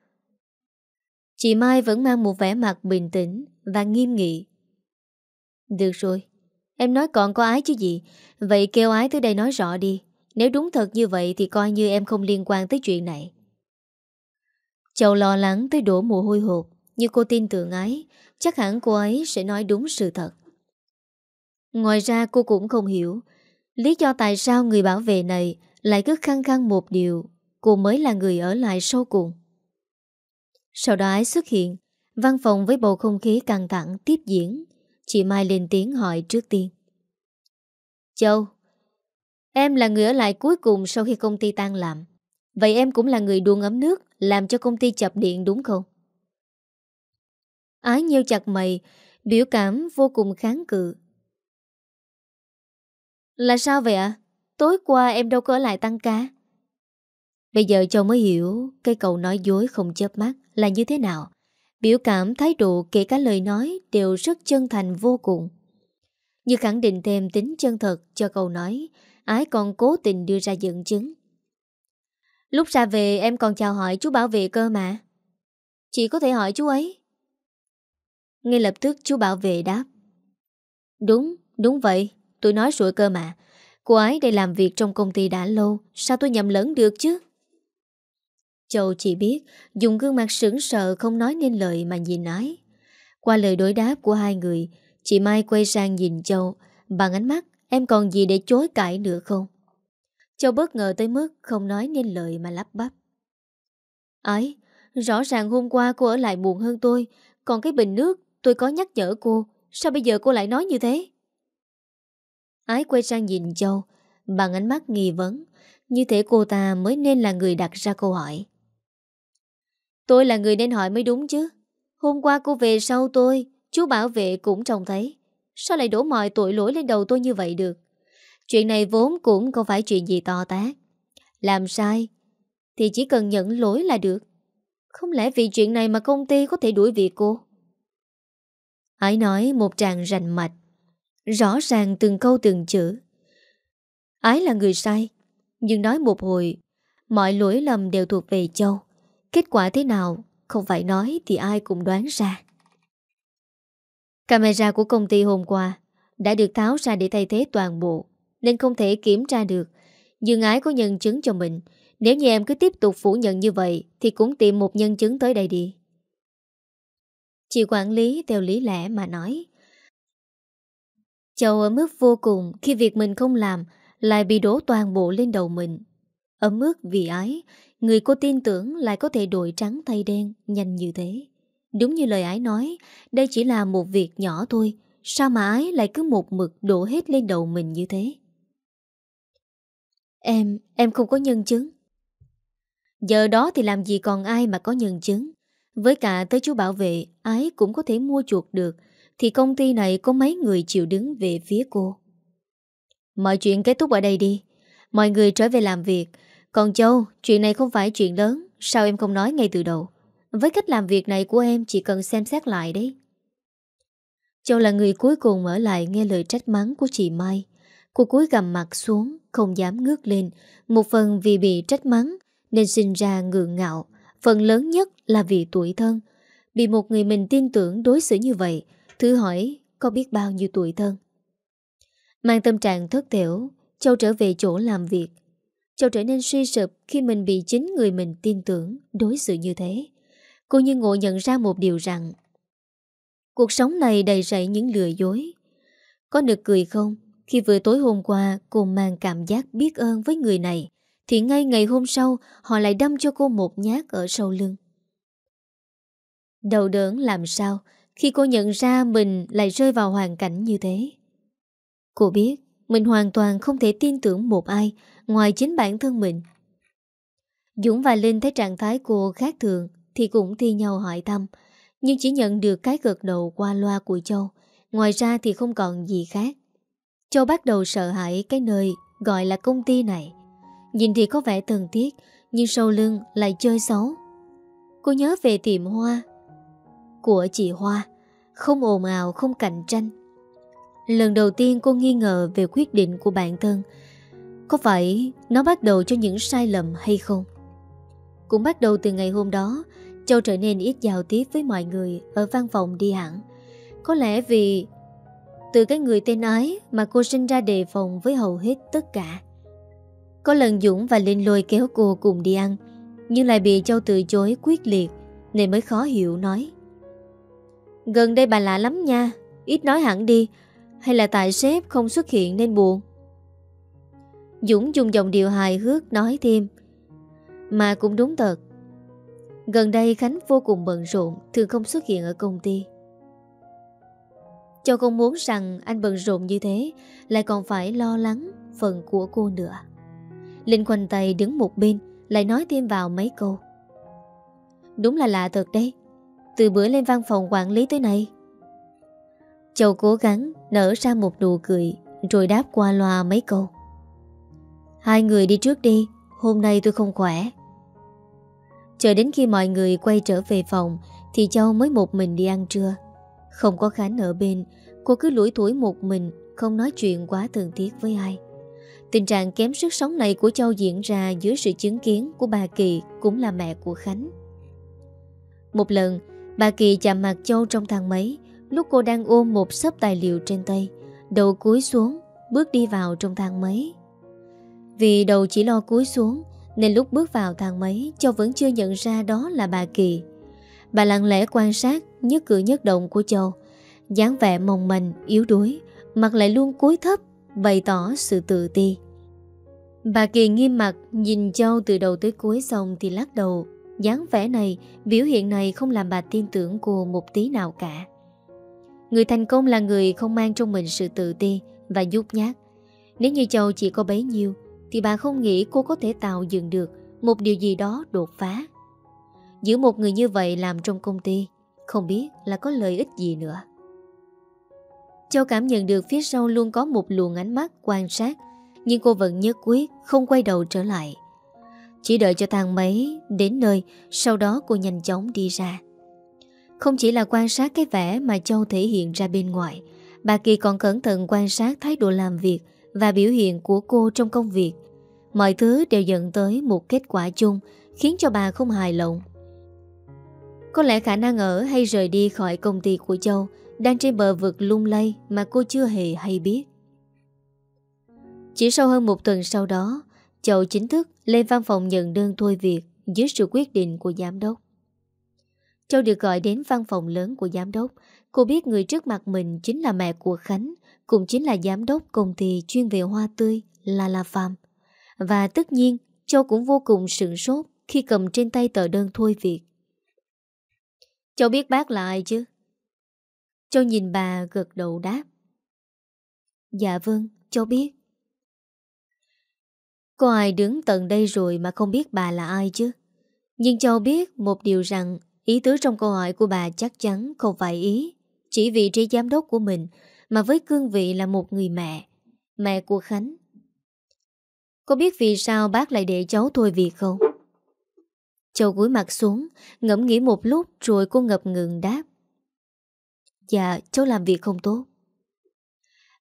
Chị Mai vẫn mang một vẻ mặt bình tĩnh Và nghiêm nghị Được rồi Em nói còn có ái chứ gì Vậy kêu ái tới đây nói rõ đi Nếu đúng thật như vậy thì coi như em không liên quan tới chuyện này Châu lo lắng tới đổ mồ hôi hột Như cô tin tưởng ái Chắc hẳn cô ấy sẽ nói đúng sự thật Ngoài ra cô cũng không hiểu Lý do tại sao người bảo vệ này Lại cứ khăng khăng một điều Cô mới là người ở lại sau cùng sau đó ái xuất hiện, văn phòng với bầu không khí căng thẳng tiếp diễn. Chị Mai lên tiếng hỏi trước tiên. Châu, em là người ở lại cuối cùng sau khi công ty tan làm. Vậy em cũng là người đuôn ấm nước, làm cho công ty chập điện đúng không? Ái nheo chặt mày, biểu cảm vô cùng kháng cự. Là sao vậy ạ? Tối qua em đâu có lại tăng ca. Bây giờ Châu mới hiểu cái câu nói dối không chớp mắt là như thế nào. Biểu cảm, thái độ kể cả lời nói đều rất chân thành vô cùng. Như khẳng định thêm tính chân thật cho câu nói, ái còn cố tình đưa ra dẫn chứng. Lúc ra về em còn chào hỏi chú bảo vệ cơ mà. Chị có thể hỏi chú ấy. Ngay lập tức chú bảo vệ đáp. Đúng, đúng vậy, tôi nói rồi cơ mà. Cô ấy đây làm việc trong công ty đã lâu, sao tôi nhầm lẫn được chứ? Châu chỉ biết dùng gương mặt sững sợ không nói nên lời mà nhìn ái. Qua lời đối đáp của hai người, chị Mai quay sang nhìn Châu bằng ánh mắt em còn gì để chối cãi nữa không? Châu bất ngờ tới mức không nói nên lời mà lắp bắp. Ấy, rõ ràng hôm qua cô ở lại buồn hơn tôi, còn cái bình nước tôi có nhắc nhở cô, sao bây giờ cô lại nói như thế? Ái quay sang nhìn Châu bằng ánh mắt nghi vấn Như thế cô ta mới nên là người đặt ra câu hỏi Tôi là người nên hỏi mới đúng chứ Hôm qua cô về sau tôi Chú bảo vệ cũng trông thấy Sao lại đổ mọi tội lỗi lên đầu tôi như vậy được Chuyện này vốn cũng không phải chuyện gì to tát Làm sai Thì chỉ cần nhận lỗi là được Không lẽ vì chuyện này mà công ty có thể đuổi việc cô Hãy nói một tràng rành mạch Rõ ràng từng câu từng chữ Ái là người sai Nhưng nói một hồi Mọi lỗi lầm đều thuộc về Châu Kết quả thế nào Không phải nói thì ai cũng đoán ra Camera của công ty hôm qua Đã được tháo ra để thay thế toàn bộ Nên không thể kiểm tra được Dương ái có nhân chứng cho mình Nếu như em cứ tiếp tục phủ nhận như vậy Thì cũng tìm một nhân chứng tới đây đi Chị quản lý theo lý lẽ mà nói Châu ở mức vô cùng khi việc mình không làm Lại bị đổ toàn bộ lên đầu mình Ở mức vì ái Người cô tin tưởng lại có thể đổi trắng thay đen nhanh như thế. Đúng như lời ái nói, đây chỉ là một việc nhỏ thôi. Sao mà ái lại cứ một mực đổ hết lên đầu mình như thế? Em, em không có nhân chứng. Giờ đó thì làm gì còn ai mà có nhân chứng. Với cả tới chú bảo vệ, ái cũng có thể mua chuộc được. Thì công ty này có mấy người chịu đứng về phía cô. Mọi chuyện kết thúc ở đây đi. Mọi người trở về làm việc. Còn Châu, chuyện này không phải chuyện lớn Sao em không nói ngay từ đầu Với cách làm việc này của em chỉ cần xem xét lại đấy Châu là người cuối cùng ở lại nghe lời trách mắng của chị Mai Cô cúi gầm mặt xuống Không dám ngước lên Một phần vì bị trách mắng Nên sinh ra ngượng ngạo Phần lớn nhất là vì tuổi thân Bị một người mình tin tưởng đối xử như vậy Thử hỏi có biết bao nhiêu tuổi thân Mang tâm trạng thất thiểu Châu trở về chỗ làm việc Châu trở nên suy sụp khi mình bị chính người mình tin tưởng đối xử như thế. Cô như ngộ nhận ra một điều rằng Cuộc sống này đầy rẫy những lừa dối. Có được cười không? Khi vừa tối hôm qua cô mang cảm giác biết ơn với người này thì ngay ngày hôm sau họ lại đâm cho cô một nhát ở sau lưng. Đầu đớn làm sao khi cô nhận ra mình lại rơi vào hoàn cảnh như thế. Cô biết mình hoàn toàn không thể tin tưởng một ai Ngoài chính bản thân mình Dũng và Linh thấy trạng thái cô khác thường Thì cũng thi nhau hỏi thăm Nhưng chỉ nhận được cái gật đầu qua loa của Châu Ngoài ra thì không còn gì khác Châu bắt đầu sợ hãi cái nơi gọi là công ty này Nhìn thì có vẻ thân thiết Nhưng sâu lưng lại chơi xấu Cô nhớ về tiệm hoa Của chị Hoa Không ồn ào, không cạnh tranh Lần đầu tiên cô nghi ngờ về quyết định của bản thân Có phải nó bắt đầu cho những sai lầm hay không? Cũng bắt đầu từ ngày hôm đó Châu trở nên ít giao tiếp với mọi người Ở văn phòng đi hẳn Có lẽ vì Từ cái người tên ái mà cô sinh ra đề phòng với hầu hết tất cả Có lần Dũng và Linh lôi kéo cô cùng đi ăn Nhưng lại bị Châu từ chối quyết liệt Nên mới khó hiểu nói Gần đây bà lạ lắm nha Ít nói hẳn đi hay là tại sếp không xuất hiện nên buồn Dũng dùng dòng điệu hài hước nói thêm Mà cũng đúng thật Gần đây Khánh vô cùng bận rộn Thường không xuất hiện ở công ty Cho không muốn rằng anh bận rộn như thế Lại còn phải lo lắng phần của cô nữa Linh khoanh tay đứng một bên Lại nói thêm vào mấy câu Đúng là lạ thật đấy Từ bữa lên văn phòng quản lý tới nay Châu cố gắng Nở ra một nụ cười Rồi đáp qua loa mấy câu Hai người đi trước đi Hôm nay tôi không khỏe Chờ đến khi mọi người quay trở về phòng Thì Châu mới một mình đi ăn trưa Không có Khánh ở bên Cô cứ lủi thủi một mình Không nói chuyện quá thường thiết với ai Tình trạng kém sức sống này của Châu diễn ra dưới sự chứng kiến của bà Kỳ cũng là mẹ của Khánh. Một lần, bà Kỳ chạm mặt Châu trong thang máy, Lúc cô đang ôm một sấp tài liệu trên tay Đầu cúi xuống Bước đi vào trong thang máy Vì đầu chỉ lo cúi xuống Nên lúc bước vào thang máy Châu vẫn chưa nhận ra đó là bà Kỳ Bà lặng lẽ quan sát Nhất cử nhất động của Châu dáng vẻ mong manh, yếu đuối Mặt lại luôn cúi thấp Bày tỏ sự tự ti Bà Kỳ nghiêm mặt Nhìn Châu từ đầu tới cuối xong thì lắc đầu dáng vẻ này, biểu hiện này không làm bà tin tưởng cô một tí nào cả. Người thành công là người không mang trong mình sự tự ti và giúp nhát. Nếu như Châu chỉ có bấy nhiêu, thì bà không nghĩ cô có thể tạo dựng được một điều gì đó đột phá. Giữ một người như vậy làm trong công ty, không biết là có lợi ích gì nữa. Châu cảm nhận được phía sau luôn có một luồng ánh mắt quan sát, nhưng cô vẫn nhất quyết không quay đầu trở lại. Chỉ đợi cho thang máy đến nơi, sau đó cô nhanh chóng đi ra. Không chỉ là quan sát cái vẻ mà Châu thể hiện ra bên ngoài, bà Kỳ còn cẩn thận quan sát thái độ làm việc và biểu hiện của cô trong công việc. Mọi thứ đều dẫn tới một kết quả chung khiến cho bà không hài lòng. Có lẽ khả năng ở hay rời đi khỏi công ty của Châu đang trên bờ vực lung lay mà cô chưa hề hay biết. Chỉ sau hơn một tuần sau đó, Châu chính thức lên văn phòng nhận đơn thôi việc dưới sự quyết định của giám đốc. Châu được gọi đến văn phòng lớn của giám đốc. Cô biết người trước mặt mình chính là mẹ của Khánh, cũng chính là giám đốc công ty chuyên về hoa tươi là La Phạm. Và tất nhiên, Châu cũng vô cùng sửng sốt khi cầm trên tay tờ đơn thôi việc. Châu biết bác là ai chứ? Châu nhìn bà gật đầu đáp. Dạ vâng, Châu biết. Có ai đứng tận đây rồi mà không biết bà là ai chứ? Nhưng Châu biết một điều rằng Ý tứ trong câu hỏi của bà chắc chắn không phải ý Chỉ vị trí giám đốc của mình Mà với cương vị là một người mẹ Mẹ của Khánh Có biết vì sao bác lại để cháu thôi việc không? Châu cúi mặt xuống Ngẫm nghĩ một lúc rồi cô ngập ngừng đáp Dạ cháu làm việc không tốt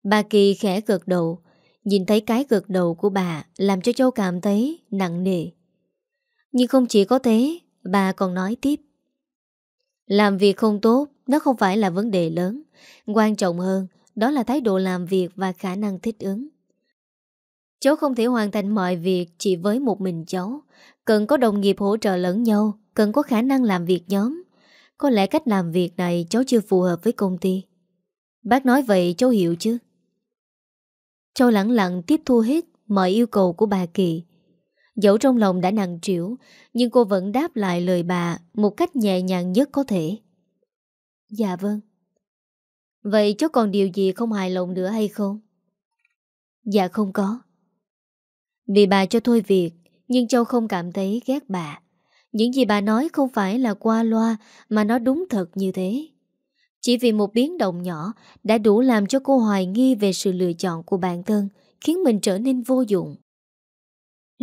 Bà Kỳ khẽ gật đầu Nhìn thấy cái gật đầu của bà Làm cho Châu cảm thấy nặng nề Nhưng không chỉ có thế Bà còn nói tiếp làm việc không tốt, nó không phải là vấn đề lớn. Quan trọng hơn, đó là thái độ làm việc và khả năng thích ứng. Cháu không thể hoàn thành mọi việc chỉ với một mình cháu. Cần có đồng nghiệp hỗ trợ lẫn nhau, cần có khả năng làm việc nhóm. Có lẽ cách làm việc này cháu chưa phù hợp với công ty. Bác nói vậy cháu hiểu chứ? Cháu lặng lặng tiếp thu hết mọi yêu cầu của bà Kỳ. Dẫu trong lòng đã nặng trĩu Nhưng cô vẫn đáp lại lời bà Một cách nhẹ nhàng nhất có thể Dạ vâng Vậy cháu còn điều gì không hài lòng nữa hay không? Dạ không có Vì bà cho thôi việc Nhưng cháu không cảm thấy ghét bà Những gì bà nói không phải là qua loa Mà nó đúng thật như thế Chỉ vì một biến động nhỏ Đã đủ làm cho cô hoài nghi Về sự lựa chọn của bản thân Khiến mình trở nên vô dụng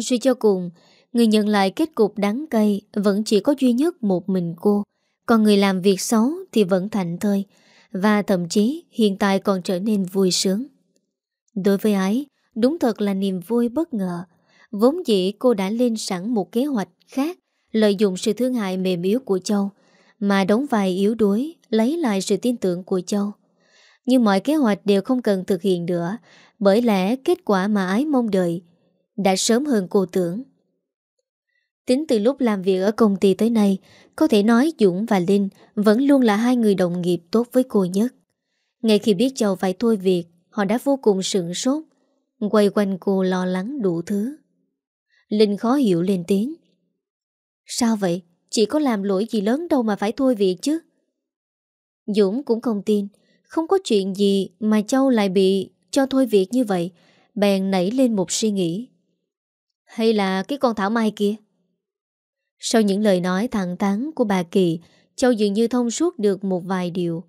Suy cho cùng, người nhận lại kết cục đáng cay vẫn chỉ có duy nhất một mình cô. Còn người làm việc xấu thì vẫn thảnh thơi và thậm chí hiện tại còn trở nên vui sướng. Đối với ái, đúng thật là niềm vui bất ngờ. Vốn dĩ cô đã lên sẵn một kế hoạch khác lợi dụng sự thương hại mềm yếu của Châu mà đóng vai yếu đuối lấy lại sự tin tưởng của Châu. Nhưng mọi kế hoạch đều không cần thực hiện nữa bởi lẽ kết quả mà ái mong đợi đã sớm hơn cô tưởng. Tính từ lúc làm việc ở công ty tới nay, có thể nói Dũng và Linh vẫn luôn là hai người đồng nghiệp tốt với cô nhất. Ngay khi biết châu phải thôi việc, họ đã vô cùng sửng sốt, quay quanh cô lo lắng đủ thứ. Linh khó hiểu lên tiếng. Sao vậy? Chị có làm lỗi gì lớn đâu mà phải thôi việc chứ? Dũng cũng không tin, không có chuyện gì mà Châu lại bị cho thôi việc như vậy, bèn nảy lên một suy nghĩ. Hay là cái con Thảo Mai kia? Sau những lời nói thẳng tán của bà Kỳ, Châu dường như thông suốt được một vài điều.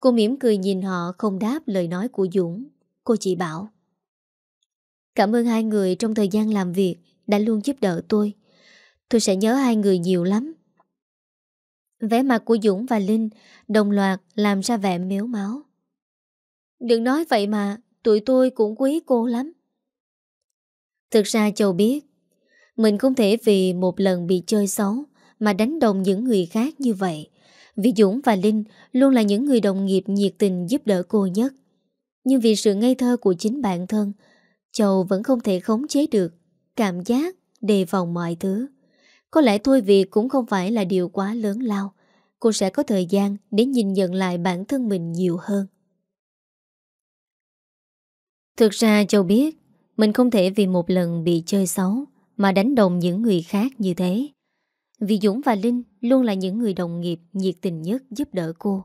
Cô mỉm cười nhìn họ không đáp lời nói của Dũng. Cô chỉ bảo. Cảm ơn hai người trong thời gian làm việc đã luôn giúp đỡ tôi. Tôi sẽ nhớ hai người nhiều lắm. Vẻ mặt của Dũng và Linh đồng loạt làm ra vẻ miếu máu. Đừng nói vậy mà, tụi tôi cũng quý cô lắm. Thực ra Châu biết Mình không thể vì một lần bị chơi xấu Mà đánh đồng những người khác như vậy Vì Dũng và Linh Luôn là những người đồng nghiệp nhiệt tình giúp đỡ cô nhất Nhưng vì sự ngây thơ của chính bản thân Châu vẫn không thể khống chế được Cảm giác, đề phòng mọi thứ Có lẽ thôi việc cũng không phải là điều quá lớn lao Cô sẽ có thời gian để nhìn nhận lại bản thân mình nhiều hơn Thực ra Châu biết mình không thể vì một lần bị chơi xấu mà đánh đồng những người khác như thế. Vì Dũng và Linh luôn là những người đồng nghiệp nhiệt tình nhất giúp đỡ cô.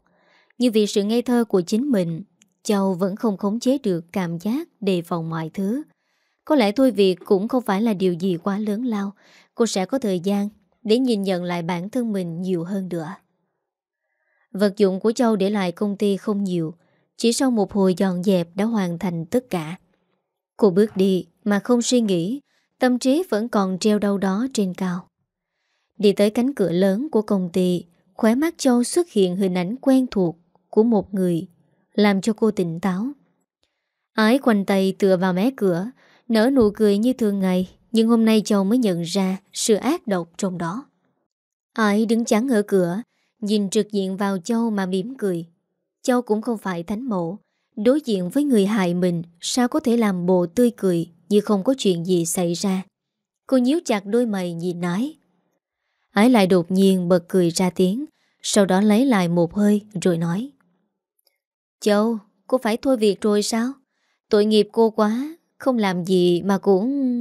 Như vì sự ngây thơ của chính mình, Châu vẫn không khống chế được cảm giác đề phòng mọi thứ. Có lẽ thôi việc cũng không phải là điều gì quá lớn lao, cô sẽ có thời gian để nhìn nhận lại bản thân mình nhiều hơn nữa. Vật dụng của Châu để lại công ty không nhiều, chỉ sau một hồi dọn dẹp đã hoàn thành tất cả. Cô bước đi mà không suy nghĩ Tâm trí vẫn còn treo đâu đó trên cao Đi tới cánh cửa lớn của công ty Khóe mắt Châu xuất hiện hình ảnh quen thuộc Của một người Làm cho cô tỉnh táo Ái quanh tay tựa vào mé cửa Nở nụ cười như thường ngày Nhưng hôm nay Châu mới nhận ra Sự ác độc trong đó Ái đứng chắn ở cửa Nhìn trực diện vào Châu mà mỉm cười Châu cũng không phải thánh mộ Đối diện với người hại mình Sao có thể làm bộ tươi cười Như không có chuyện gì xảy ra Cô nhíu chặt đôi mày nhìn nói Ái lại đột nhiên bật cười ra tiếng Sau đó lấy lại một hơi rồi nói Châu, cô phải thôi việc rồi sao? Tội nghiệp cô quá Không làm gì mà cũng...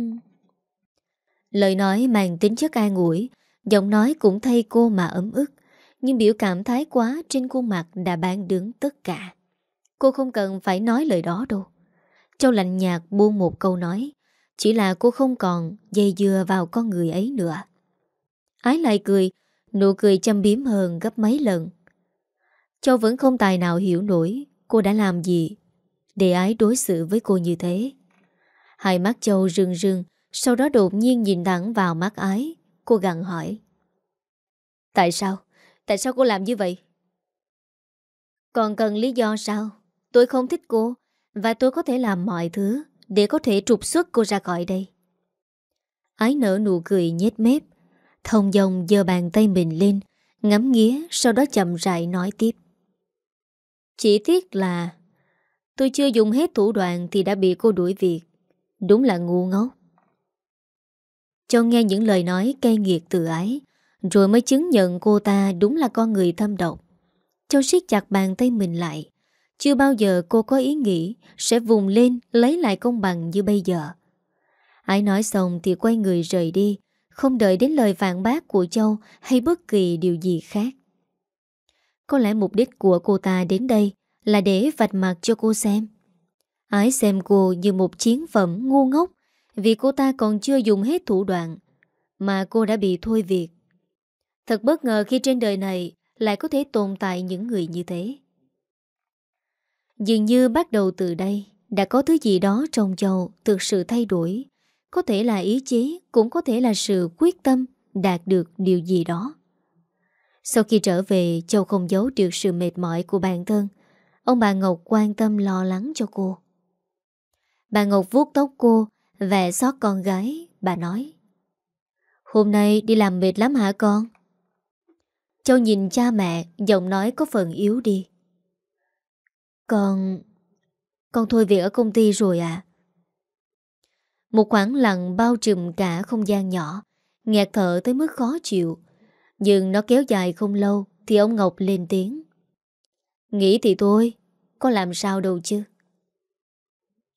Lời nói mang tính chất ai ủi Giọng nói cũng thay cô mà ấm ức Nhưng biểu cảm thái quá trên khuôn mặt đã bán đứng tất cả Cô không cần phải nói lời đó đâu Châu lạnh nhạt buông một câu nói Chỉ là cô không còn dây dưa vào con người ấy nữa Ái lại cười Nụ cười chăm biếm hơn gấp mấy lần Châu vẫn không tài nào hiểu nổi Cô đã làm gì Để ái đối xử với cô như thế Hai mắt Châu rưng rưng Sau đó đột nhiên nhìn thẳng vào mắt ái Cô gặn hỏi Tại sao? Tại sao cô làm như vậy? Còn cần lý do sao? Tôi không thích cô Và tôi có thể làm mọi thứ Để có thể trục xuất cô ra khỏi đây Ái nở nụ cười nhếch mép Thông dòng giơ bàn tay mình lên Ngắm nghía Sau đó chậm rãi nói tiếp Chỉ tiếc là Tôi chưa dùng hết thủ đoạn Thì đã bị cô đuổi việc Đúng là ngu ngốc Cho nghe những lời nói cay nghiệt từ ái Rồi mới chứng nhận cô ta Đúng là con người thâm độc Châu siết chặt bàn tay mình lại chưa bao giờ cô có ý nghĩ sẽ vùng lên lấy lại công bằng như bây giờ. Ái nói xong thì quay người rời đi, không đợi đến lời vạn bác của Châu hay bất kỳ điều gì khác. Có lẽ mục đích của cô ta đến đây là để vạch mặt cho cô xem. Ái xem cô như một chiến phẩm ngu ngốc vì cô ta còn chưa dùng hết thủ đoạn mà cô đã bị thôi việc. Thật bất ngờ khi trên đời này lại có thể tồn tại những người như thế. Dường như bắt đầu từ đây Đã có thứ gì đó trong giàu Thực sự thay đổi Có thể là ý chí Cũng có thể là sự quyết tâm Đạt được điều gì đó Sau khi trở về Châu không giấu được sự mệt mỏi của bản thân Ông bà Ngọc quan tâm lo lắng cho cô Bà Ngọc vuốt tóc cô Vẻ xót con gái Bà nói Hôm nay đi làm mệt lắm hả con Châu nhìn cha mẹ Giọng nói có phần yếu đi con... Con thôi việc ở công ty rồi à? Một khoảng lặng bao trùm cả không gian nhỏ, nghẹt thở tới mức khó chịu. Nhưng nó kéo dài không lâu thì ông Ngọc lên tiếng. Nghĩ thì thôi có làm sao đâu chứ?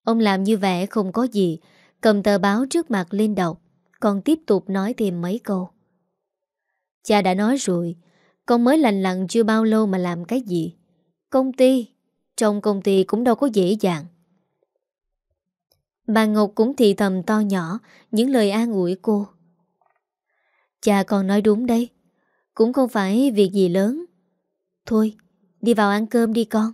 Ông làm như vẻ không có gì, cầm tờ báo trước mặt lên đọc, còn tiếp tục nói thêm mấy câu. Cha đã nói rồi, con mới lành lặng chưa bao lâu mà làm cái gì? Công ty trong công ty cũng đâu có dễ dàng Bà Ngọc cũng thì thầm to nhỏ Những lời an ủi cô Cha còn nói đúng đấy Cũng không phải việc gì lớn Thôi Đi vào ăn cơm đi con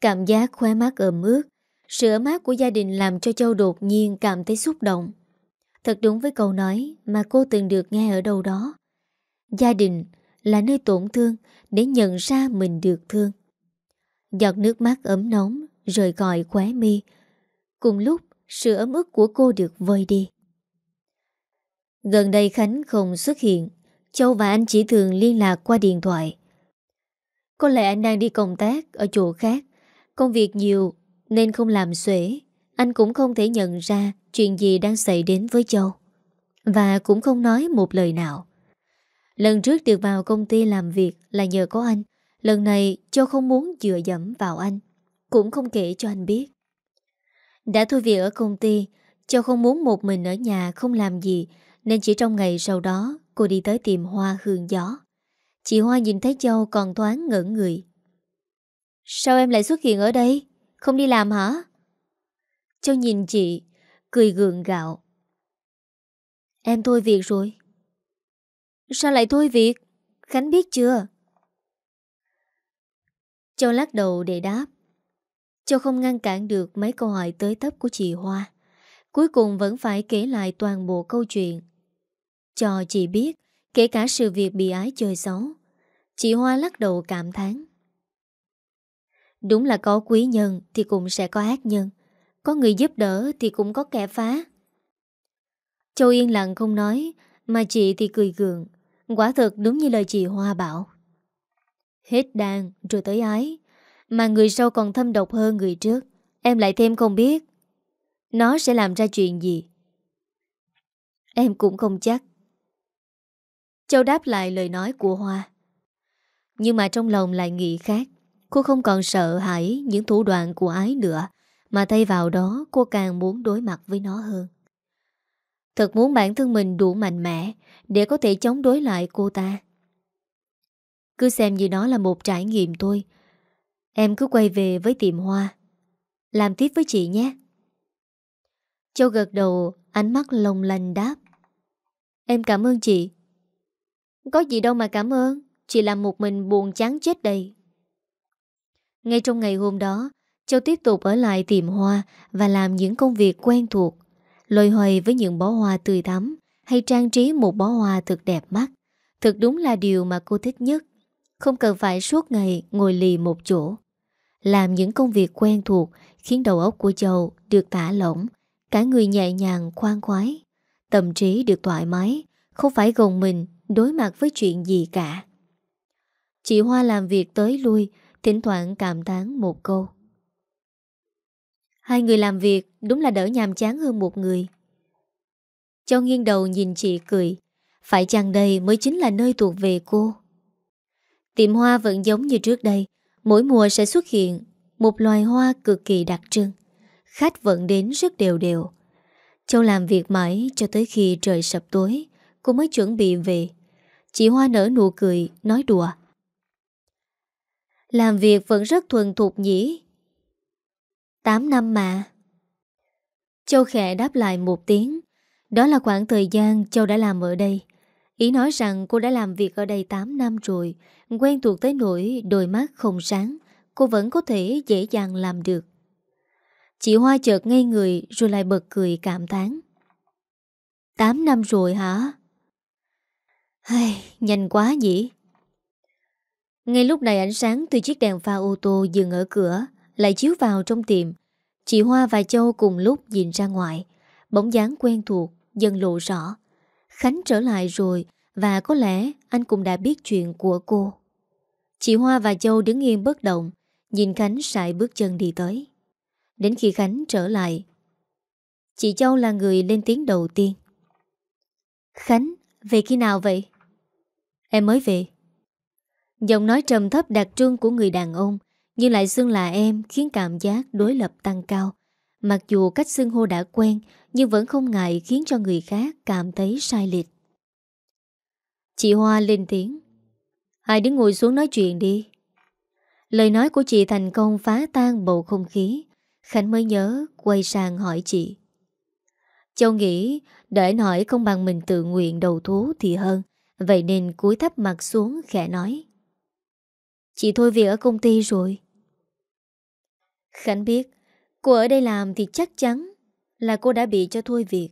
Cảm giác khóe mắt ẩm ướt Sự ấm áp của gia đình làm cho Châu đột nhiên cảm thấy xúc động Thật đúng với câu nói mà cô từng được nghe ở đâu đó Gia đình là nơi tổn thương để nhận ra mình được thương Giọt nước mắt ấm nóng Rời gọi khóe mi Cùng lúc sự ấm ức của cô được vơi đi Gần đây Khánh không xuất hiện Châu và anh chỉ thường liên lạc qua điện thoại Có lẽ anh đang đi công tác Ở chỗ khác Công việc nhiều nên không làm xuể Anh cũng không thể nhận ra Chuyện gì đang xảy đến với Châu Và cũng không nói một lời nào Lần trước được vào công ty làm việc Là nhờ có anh Lần này Châu không muốn dựa dẫm vào anh Cũng không kể cho anh biết Đã thôi việc ở công ty Châu không muốn một mình ở nhà không làm gì Nên chỉ trong ngày sau đó Cô đi tới tìm Hoa hương gió Chị Hoa nhìn thấy Châu còn thoáng ngỡ người Sao em lại xuất hiện ở đây Không đi làm hả Châu nhìn chị Cười gượng gạo Em thôi việc rồi Sao lại thôi việc Khánh biết chưa Châu lắc đầu để đáp Châu không ngăn cản được mấy câu hỏi tới tấp của chị Hoa Cuối cùng vẫn phải kể lại toàn bộ câu chuyện Cho chị biết Kể cả sự việc bị ái chơi xấu Chị Hoa lắc đầu cảm thán Đúng là có quý nhân thì cũng sẽ có ác nhân Có người giúp đỡ thì cũng có kẻ phá Châu yên lặng không nói Mà chị thì cười gượng Quả thật đúng như lời chị Hoa bảo Hết đàn rồi tới ái Mà người sau còn thâm độc hơn người trước Em lại thêm không biết Nó sẽ làm ra chuyện gì Em cũng không chắc Châu đáp lại lời nói của Hoa Nhưng mà trong lòng lại nghĩ khác Cô không còn sợ hãi những thủ đoạn của ái nữa Mà thay vào đó cô càng muốn đối mặt với nó hơn Thật muốn bản thân mình đủ mạnh mẽ Để có thể chống đối lại cô ta cứ xem như nó là một trải nghiệm thôi Em cứ quay về với tiệm hoa Làm tiếp với chị nhé Châu gật đầu Ánh mắt lồng lành đáp Em cảm ơn chị Có gì đâu mà cảm ơn Chị làm một mình buồn chán chết đây Ngay trong ngày hôm đó Châu tiếp tục ở lại tiệm hoa Và làm những công việc quen thuộc Lôi hoài với những bó hoa tươi thắm Hay trang trí một bó hoa thật đẹp mắt Thật đúng là điều mà cô thích nhất không cần phải suốt ngày ngồi lì một chỗ Làm những công việc quen thuộc Khiến đầu óc của Châu được thả lỏng Cả người nhẹ nhàng khoan khoái Tâm trí được thoải mái Không phải gồng mình đối mặt với chuyện gì cả Chị Hoa làm việc tới lui Thỉnh thoảng cảm tán một câu Hai người làm việc đúng là đỡ nhàm chán hơn một người Châu nghiêng đầu nhìn chị cười Phải chăng đây mới chính là nơi thuộc về cô Tiệm hoa vẫn giống như trước đây, mỗi mùa sẽ xuất hiện một loài hoa cực kỳ đặc trưng. Khách vẫn đến rất đều đều. Châu làm việc mãi cho tới khi trời sập tối, cô mới chuẩn bị về. Chị Hoa nở nụ cười, nói đùa. Làm việc vẫn rất thuần thục nhỉ? 8 năm mà. Châu khẽ đáp lại một tiếng. Đó là khoảng thời gian Châu đã làm ở đây. Ý nói rằng cô đã làm việc ở đây 8 năm rồi, quen thuộc tới nỗi đôi mắt không sáng, cô vẫn có thể dễ dàng làm được. Chị Hoa chợt ngây người rồi lại bật cười cảm thán 8 năm rồi hả? Hay, nhanh quá nhỉ? Ngay lúc này ánh sáng từ chiếc đèn pha ô tô dừng ở cửa lại chiếu vào trong tiệm. Chị Hoa và Châu cùng lúc nhìn ra ngoài, bóng dáng quen thuộc dần lộ rõ. Khánh trở lại rồi và có lẽ anh cũng đã biết chuyện của cô. Chị Hoa và Châu đứng yên bất động, nhìn Khánh sải bước chân đi tới. Đến khi Khánh trở lại, chị Châu là người lên tiếng đầu tiên. Khánh, về khi nào vậy? Em mới về. Giọng nói trầm thấp đặc trưng của người đàn ông, nhưng lại xưng là em khiến cảm giác đối lập tăng cao, Mặc dù cách xưng hô đã quen Nhưng vẫn không ngại khiến cho người khác Cảm thấy sai lệch Chị Hoa lên tiếng Hai đứa ngồi xuống nói chuyện đi Lời nói của chị thành công phá tan bầu không khí Khánh mới nhớ quay sang hỏi chị Châu nghĩ Để hỏi không bằng mình tự nguyện đầu thú thì hơn Vậy nên cúi thấp mặt xuống khẽ nói Chị thôi việc ở công ty rồi Khánh biết Cô ở đây làm thì chắc chắn là cô đã bị cho thôi việc.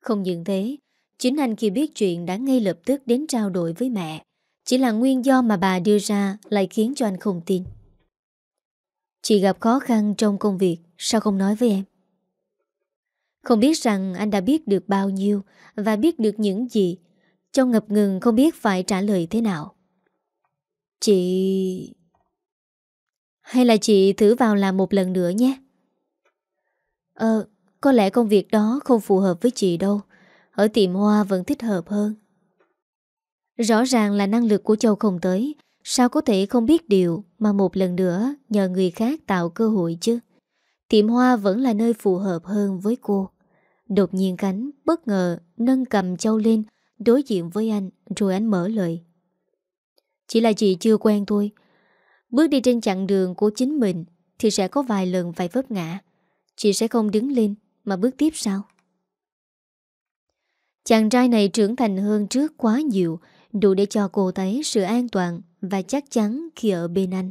Không những thế, chính anh khi biết chuyện đã ngay lập tức đến trao đổi với mẹ. Chỉ là nguyên do mà bà đưa ra lại khiến cho anh không tin. Chị gặp khó khăn trong công việc, sao không nói với em? Không biết rằng anh đã biết được bao nhiêu và biết được những gì. Trong ngập ngừng không biết phải trả lời thế nào. Chị... Hay là chị thử vào làm một lần nữa nhé. Ờ, có lẽ công việc đó không phù hợp với chị đâu. Ở tiệm hoa vẫn thích hợp hơn. Rõ ràng là năng lực của Châu không tới. Sao có thể không biết điều mà một lần nữa nhờ người khác tạo cơ hội chứ? Tiệm hoa vẫn là nơi phù hợp hơn với cô. Đột nhiên cánh, bất ngờ, nâng cầm Châu lên, đối diện với anh, rồi anh mở lời. Chỉ là chị chưa quen thôi. Bước đi trên chặng đường của chính mình thì sẽ có vài lần phải vấp ngã. Chị sẽ không đứng lên Mà bước tiếp sao Chàng trai này trưởng thành hơn trước quá nhiều Đủ để cho cô thấy sự an toàn Và chắc chắn khi ở bên anh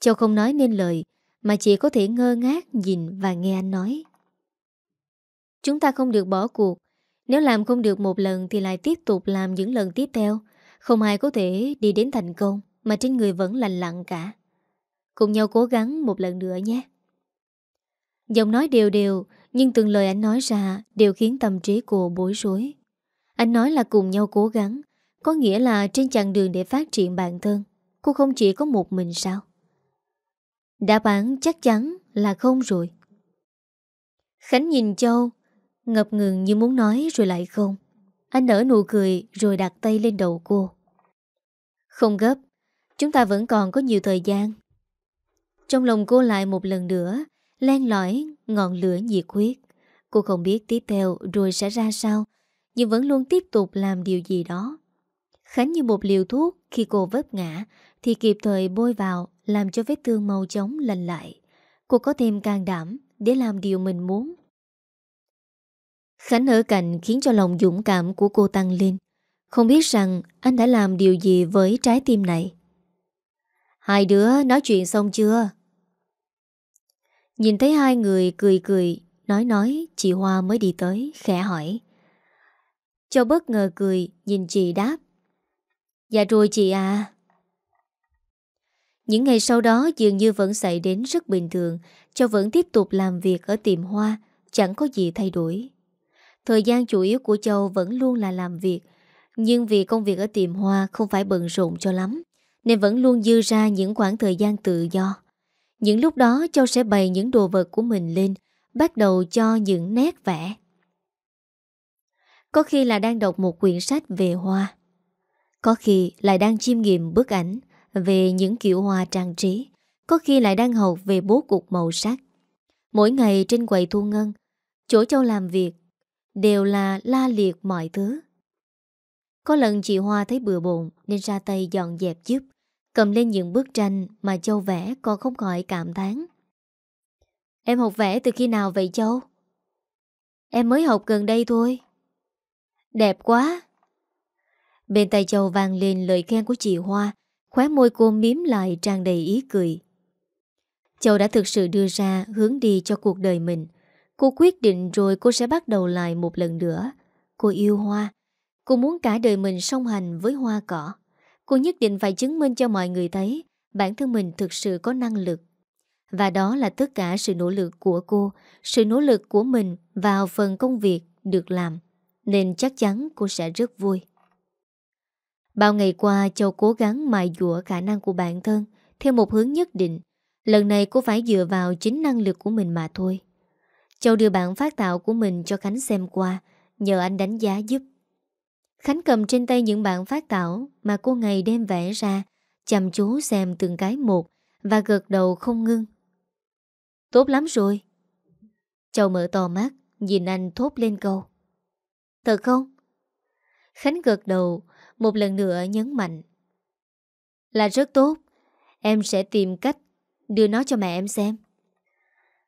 Châu không nói nên lời Mà chỉ có thể ngơ ngác nhìn và nghe anh nói Chúng ta không được bỏ cuộc Nếu làm không được một lần Thì lại tiếp tục làm những lần tiếp theo Không ai có thể đi đến thành công Mà trên người vẫn lành lặng cả Cùng nhau cố gắng một lần nữa nhé Giọng nói đều đều Nhưng từng lời anh nói ra Đều khiến tâm trí cô bối rối Anh nói là cùng nhau cố gắng Có nghĩa là trên chặng đường để phát triển bản thân Cô không chỉ có một mình sao Đáp án chắc chắn là không rồi Khánh nhìn Châu Ngập ngừng như muốn nói rồi lại không Anh nở nụ cười rồi đặt tay lên đầu cô Không gấp Chúng ta vẫn còn có nhiều thời gian Trong lòng cô lại một lần nữa len lỏi ngọn lửa nhiệt huyết. Cô không biết tiếp theo rồi sẽ ra sao, nhưng vẫn luôn tiếp tục làm điều gì đó. Khánh như một liều thuốc khi cô vấp ngã thì kịp thời bôi vào làm cho vết thương mau chóng lành lại. Cô có thêm can đảm để làm điều mình muốn. Khánh ở cạnh khiến cho lòng dũng cảm của cô tăng lên. Không biết rằng anh đã làm điều gì với trái tim này. Hai đứa nói chuyện xong chưa? Nhìn thấy hai người cười cười Nói nói chị Hoa mới đi tới Khẽ hỏi Châu bất ngờ cười nhìn chị đáp Dạ rồi chị à Những ngày sau đó dường như vẫn xảy đến rất bình thường Châu vẫn tiếp tục làm việc ở tiệm hoa Chẳng có gì thay đổi Thời gian chủ yếu của Châu vẫn luôn là làm việc Nhưng vì công việc ở tiệm hoa không phải bận rộn cho lắm Nên vẫn luôn dư ra những khoảng thời gian tự do những lúc đó Châu sẽ bày những đồ vật của mình lên, bắt đầu cho những nét vẽ. Có khi là đang đọc một quyển sách về hoa. Có khi lại đang chiêm nghiệm bức ảnh về những kiểu hoa trang trí. Có khi lại đang học về bố cục màu sắc. Mỗi ngày trên quầy thu ngân, chỗ Châu làm việc đều là la liệt mọi thứ. Có lần chị Hoa thấy bừa bộn nên ra tay dọn dẹp giúp, Cầm lên những bức tranh mà Châu vẽ còn không khỏi cảm thán Em học vẽ từ khi nào vậy Châu? Em mới học gần đây thôi Đẹp quá Bên tay Châu vang lên lời khen của chị Hoa Khóe môi cô miếm lại tràn đầy ý cười Châu đã thực sự đưa ra hướng đi cho cuộc đời mình Cô quyết định rồi cô sẽ bắt đầu lại một lần nữa Cô yêu Hoa Cô muốn cả đời mình song hành với hoa cỏ Cô nhất định phải chứng minh cho mọi người thấy bản thân mình thực sự có năng lực. Và đó là tất cả sự nỗ lực của cô, sự nỗ lực của mình vào phần công việc được làm. Nên chắc chắn cô sẽ rất vui. Bao ngày qua Châu cố gắng mài dũa khả năng của bản thân theo một hướng nhất định. Lần này cô phải dựa vào chính năng lực của mình mà thôi. Châu đưa bản phát tạo của mình cho Khánh xem qua, nhờ anh đánh giá giúp. Khánh cầm trên tay những bản phát thảo mà cô ngày đêm vẽ ra, chăm chú xem từng cái một và gật đầu không ngưng. Tốt lắm rồi. Châu mở to mắt, nhìn anh thốt lên câu. Thật không? Khánh gật đầu, một lần nữa nhấn mạnh. Là rất tốt, em sẽ tìm cách đưa nó cho mẹ em xem.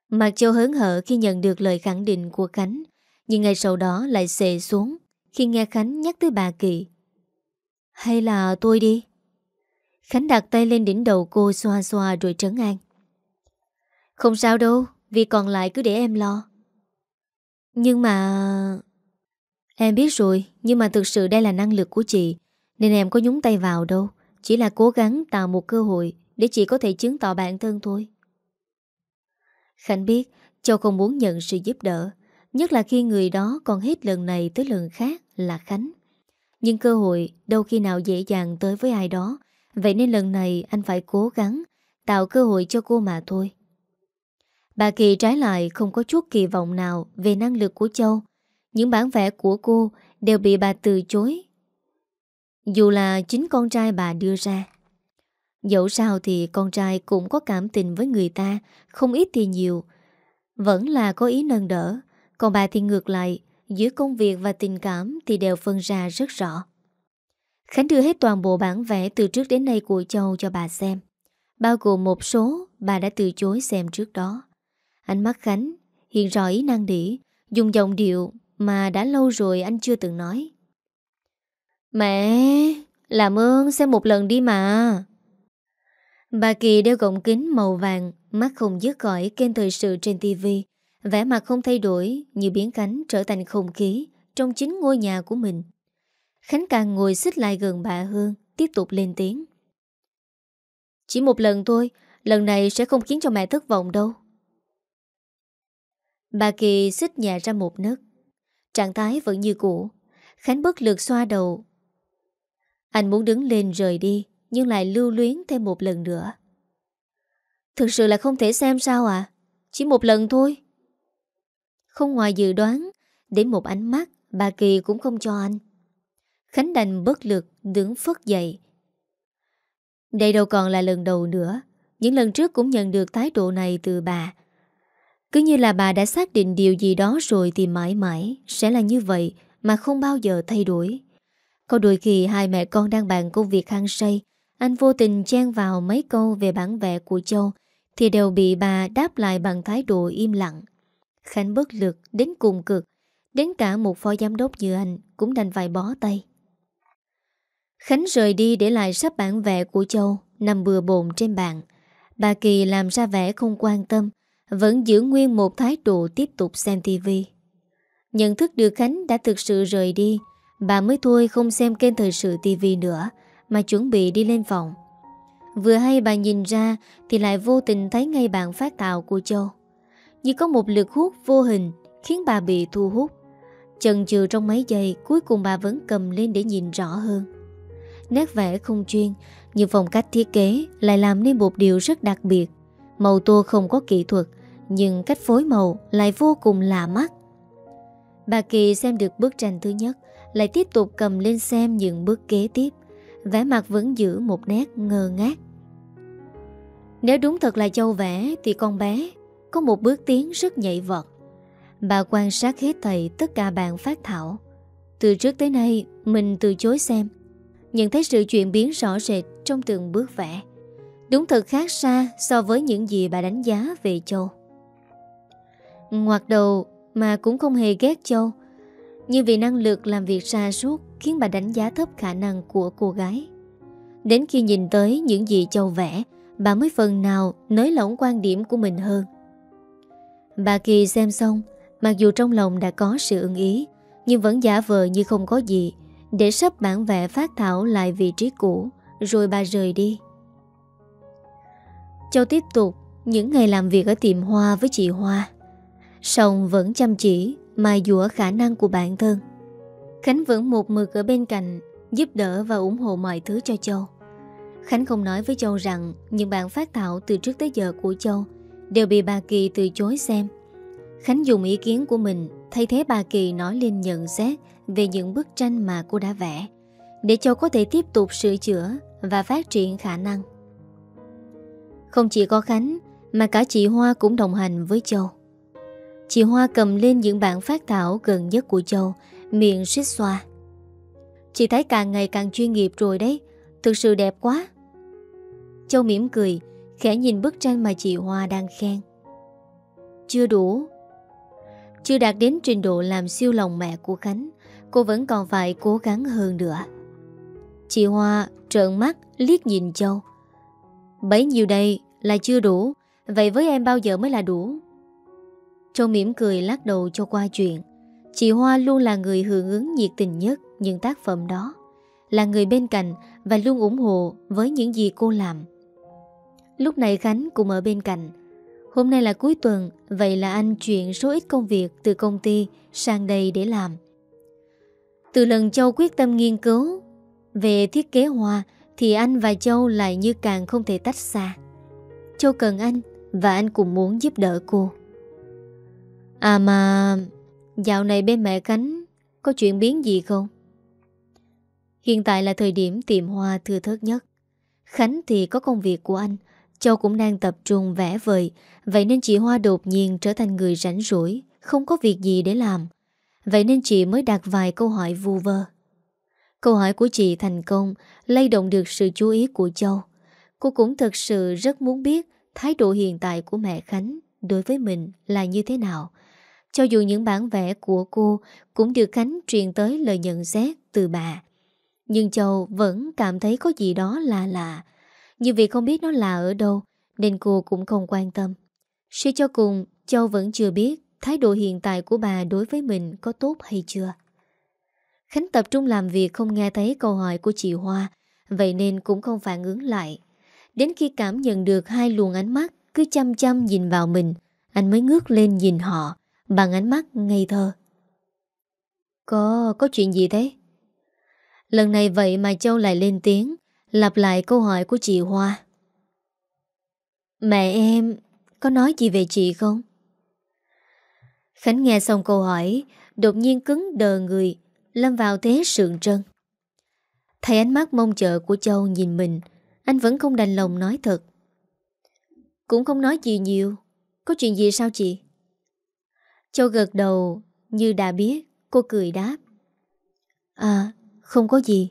Mặc Châu hớn hở khi nhận được lời khẳng định của Khánh, nhưng ngày sau đó lại xệ xuống khi nghe Khánh nhắc tới bà Kỳ. Hay là tôi đi? Khánh đặt tay lên đỉnh đầu cô xoa xoa rồi trấn an. Không sao đâu, vì còn lại cứ để em lo. Nhưng mà... Em biết rồi, nhưng mà thực sự đây là năng lực của chị, nên em có nhúng tay vào đâu. Chỉ là cố gắng tạo một cơ hội để chị có thể chứng tỏ bản thân thôi. Khánh biết Châu không muốn nhận sự giúp đỡ, Nhất là khi người đó còn hết lần này tới lần khác là Khánh Nhưng cơ hội đâu khi nào dễ dàng tới với ai đó Vậy nên lần này anh phải cố gắng Tạo cơ hội cho cô mà thôi Bà Kỳ trái lại không có chút kỳ vọng nào về năng lực của Châu Những bản vẽ của cô đều bị bà từ chối Dù là chính con trai bà đưa ra Dẫu sao thì con trai cũng có cảm tình với người ta Không ít thì nhiều Vẫn là có ý nâng đỡ còn bà thì ngược lại, giữa công việc và tình cảm thì đều phân ra rất rõ. Khánh đưa hết toàn bộ bản vẽ từ trước đến nay của Châu cho bà xem. Bao gồm một số bà đã từ chối xem trước đó. Ánh mắt Khánh hiện rõ ý năng đỉ, dùng giọng điệu mà đã lâu rồi anh chưa từng nói. Mẹ, làm ơn xem một lần đi mà. Bà Kỳ đeo gọng kính màu vàng, mắt không dứt khỏi kênh thời sự trên tivi vẻ mặt không thay đổi Như biến cánh trở thành không khí Trong chính ngôi nhà của mình Khánh càng ngồi xích lại gần bà Hương Tiếp tục lên tiếng Chỉ một lần thôi Lần này sẽ không khiến cho mẹ thất vọng đâu Bà Kỳ xích nhà ra một nấc Trạng thái vẫn như cũ Khánh bất lực xoa đầu Anh muốn đứng lên rời đi Nhưng lại lưu luyến thêm một lần nữa Thực sự là không thể xem sao à Chỉ một lần thôi không ngoài dự đoán, để một ánh mắt, bà Kỳ cũng không cho anh. Khánh đành bất lực, đứng phất dậy. Đây đâu còn là lần đầu nữa, những lần trước cũng nhận được thái độ này từ bà. Cứ như là bà đã xác định điều gì đó rồi thì mãi mãi sẽ là như vậy mà không bao giờ thay đổi. Có đôi khi hai mẹ con đang bàn công việc hăng say, anh vô tình chen vào mấy câu về bản vẽ của Châu thì đều bị bà đáp lại bằng thái độ im lặng. Khánh bất lực đến cùng cực Đến cả một phó giám đốc như anh Cũng đành phải bó tay Khánh rời đi để lại sắp bản vẽ của Châu Nằm bừa bồn trên bàn Bà Kỳ làm ra vẻ không quan tâm Vẫn giữ nguyên một thái độ tiếp tục xem tivi Nhận thức được Khánh đã thực sự rời đi Bà mới thôi không xem kênh thời sự tivi nữa Mà chuẩn bị đi lên phòng Vừa hay bà nhìn ra Thì lại vô tình thấy ngay bạn phát tạo của Châu như có một lực hút vô hình Khiến bà bị thu hút Chần chừ trong mấy giây Cuối cùng bà vẫn cầm lên để nhìn rõ hơn Nét vẽ không chuyên Nhưng phong cách thiết kế Lại làm nên một điều rất đặc biệt Màu tô không có kỹ thuật Nhưng cách phối màu lại vô cùng lạ mắt Bà Kỳ xem được bức tranh thứ nhất Lại tiếp tục cầm lên xem những bước kế tiếp Vẽ mặt vẫn giữ một nét ngơ ngác Nếu đúng thật là châu vẽ Thì con bé có một bước tiến rất nhạy vọt Bà quan sát hết thầy tất cả bạn phát thảo Từ trước tới nay Mình từ chối xem Nhận thấy sự chuyển biến rõ rệt Trong từng bước vẽ Đúng thật khác xa so với những gì bà đánh giá về Châu Ngoạt đầu mà cũng không hề ghét Châu Nhưng vì năng lực làm việc xa suốt Khiến bà đánh giá thấp khả năng của cô gái Đến khi nhìn tới những gì Châu vẽ Bà mới phần nào nới lỏng quan điểm của mình hơn Bà Kỳ xem xong Mặc dù trong lòng đã có sự ưng ý Nhưng vẫn giả vờ như không có gì Để sắp bản vẽ phát thảo lại vị trí cũ Rồi bà rời đi Châu tiếp tục Những ngày làm việc ở tiệm hoa với chị Hoa sông vẫn chăm chỉ Mài dũa khả năng của bản thân Khánh vẫn một mực ở bên cạnh Giúp đỡ và ủng hộ mọi thứ cho Châu Khánh không nói với Châu rằng Những bản phát thảo từ trước tới giờ của Châu đều bị bà Kỳ từ chối xem. Khánh dùng ý kiến của mình thay thế bà Kỳ nói lên nhận xét về những bức tranh mà cô đã vẽ, để cho có thể tiếp tục sửa chữa và phát triển khả năng. Không chỉ có Khánh, mà cả chị Hoa cũng đồng hành với Châu. Chị Hoa cầm lên những bản phát thảo gần nhất của Châu, miệng suýt xoa. Chị thấy càng ngày càng chuyên nghiệp rồi đấy, thực sự đẹp quá. Châu mỉm cười, Khẽ nhìn bức tranh mà chị Hoa đang khen Chưa đủ Chưa đạt đến trình độ làm siêu lòng mẹ của Khánh Cô vẫn còn phải cố gắng hơn nữa Chị Hoa trợn mắt liếc nhìn Châu Bấy nhiêu đây là chưa đủ Vậy với em bao giờ mới là đủ Châu mỉm cười lắc đầu cho qua chuyện Chị Hoa luôn là người hưởng ứng nhiệt tình nhất những tác phẩm đó Là người bên cạnh và luôn ủng hộ với những gì cô làm Lúc này Khánh cũng ở bên cạnh Hôm nay là cuối tuần Vậy là anh chuyển số ít công việc Từ công ty sang đây để làm Từ lần Châu quyết tâm nghiên cứu Về thiết kế hoa Thì anh và Châu lại như càng không thể tách xa Châu cần anh Và anh cũng muốn giúp đỡ cô À mà Dạo này bên mẹ Khánh Có chuyện biến gì không? Hiện tại là thời điểm tìm hoa thừa thớt nhất Khánh thì có công việc của anh Châu cũng đang tập trung vẽ vời Vậy nên chị Hoa đột nhiên trở thành người rảnh rỗi Không có việc gì để làm Vậy nên chị mới đặt vài câu hỏi vu vơ Câu hỏi của chị thành công lay động được sự chú ý của Châu Cô cũng thật sự rất muốn biết Thái độ hiện tại của mẹ Khánh Đối với mình là như thế nào Cho dù những bản vẽ của cô Cũng được Khánh truyền tới lời nhận xét từ bà Nhưng Châu vẫn cảm thấy có gì đó lạ lạ nhưng vì không biết nó là ở đâu Nên cô cũng không quan tâm Suy cho cùng Châu vẫn chưa biết Thái độ hiện tại của bà đối với mình có tốt hay chưa Khánh tập trung làm việc không nghe thấy câu hỏi của chị Hoa Vậy nên cũng không phản ứng lại Đến khi cảm nhận được hai luồng ánh mắt Cứ chăm chăm nhìn vào mình Anh mới ngước lên nhìn họ Bằng ánh mắt ngây thơ Có, có chuyện gì thế? Lần này vậy mà Châu lại lên tiếng Lặp lại câu hỏi của chị Hoa Mẹ em Có nói gì về chị không? Khánh nghe xong câu hỏi Đột nhiên cứng đờ người Lâm vào thế sượng trân Thấy ánh mắt mong chờ của Châu nhìn mình Anh vẫn không đành lòng nói thật Cũng không nói gì nhiều Có chuyện gì sao chị? Châu gật đầu Như đã biết Cô cười đáp À không có gì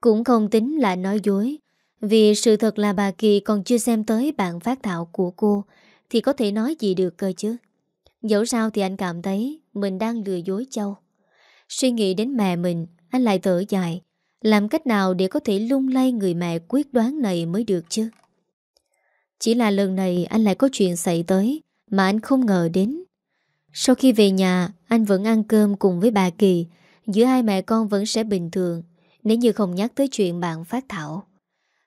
cũng không tính là nói dối Vì sự thật là bà Kỳ còn chưa xem tới bạn phát thảo của cô Thì có thể nói gì được cơ chứ Dẫu sao thì anh cảm thấy Mình đang lừa dối Châu Suy nghĩ đến mẹ mình Anh lại thở dài Làm cách nào để có thể lung lay người mẹ quyết đoán này mới được chứ Chỉ là lần này anh lại có chuyện xảy tới Mà anh không ngờ đến Sau khi về nhà Anh vẫn ăn cơm cùng với bà Kỳ Giữa hai mẹ con vẫn sẽ bình thường nếu như không nhắc tới chuyện bạn phát thảo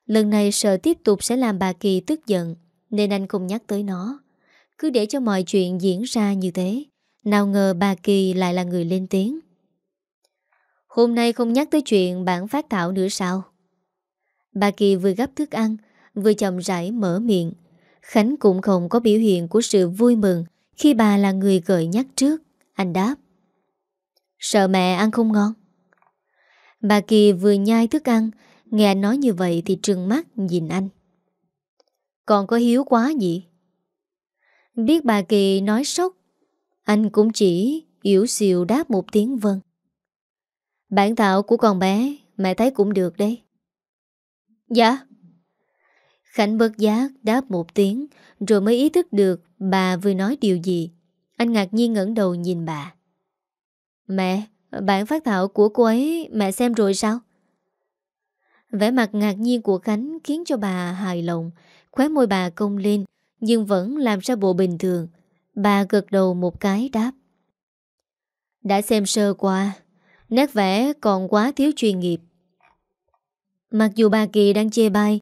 Lần này sợ tiếp tục sẽ làm bà Kỳ tức giận Nên anh không nhắc tới nó Cứ để cho mọi chuyện diễn ra như thế Nào ngờ bà Kỳ lại là người lên tiếng Hôm nay không nhắc tới chuyện bạn phát thảo nữa sao Bà Kỳ vừa gấp thức ăn Vừa chậm rãi mở miệng Khánh cũng không có biểu hiện của sự vui mừng Khi bà là người gợi nhắc trước Anh đáp Sợ mẹ ăn không ngon Bà Kỳ vừa nhai thức ăn Nghe nói như vậy thì trừng mắt nhìn anh Còn có hiếu quá gì Biết bà Kỳ nói sốc Anh cũng chỉ yếu xìu đáp một tiếng vâng Bản thảo của con bé Mẹ thấy cũng được đấy Dạ Khánh bất giác đáp một tiếng Rồi mới ý thức được bà vừa nói điều gì Anh ngạc nhiên ngẩng đầu nhìn bà Mẹ Bản phát thảo của cô ấy mẹ xem rồi sao? Vẻ mặt ngạc nhiên của Khánh khiến cho bà hài lòng, khóe môi bà cong lên nhưng vẫn làm ra bộ bình thường. Bà gật đầu một cái đáp. Đã xem sơ qua, nét vẽ còn quá thiếu chuyên nghiệp. Mặc dù bà Kỳ đang chê bai,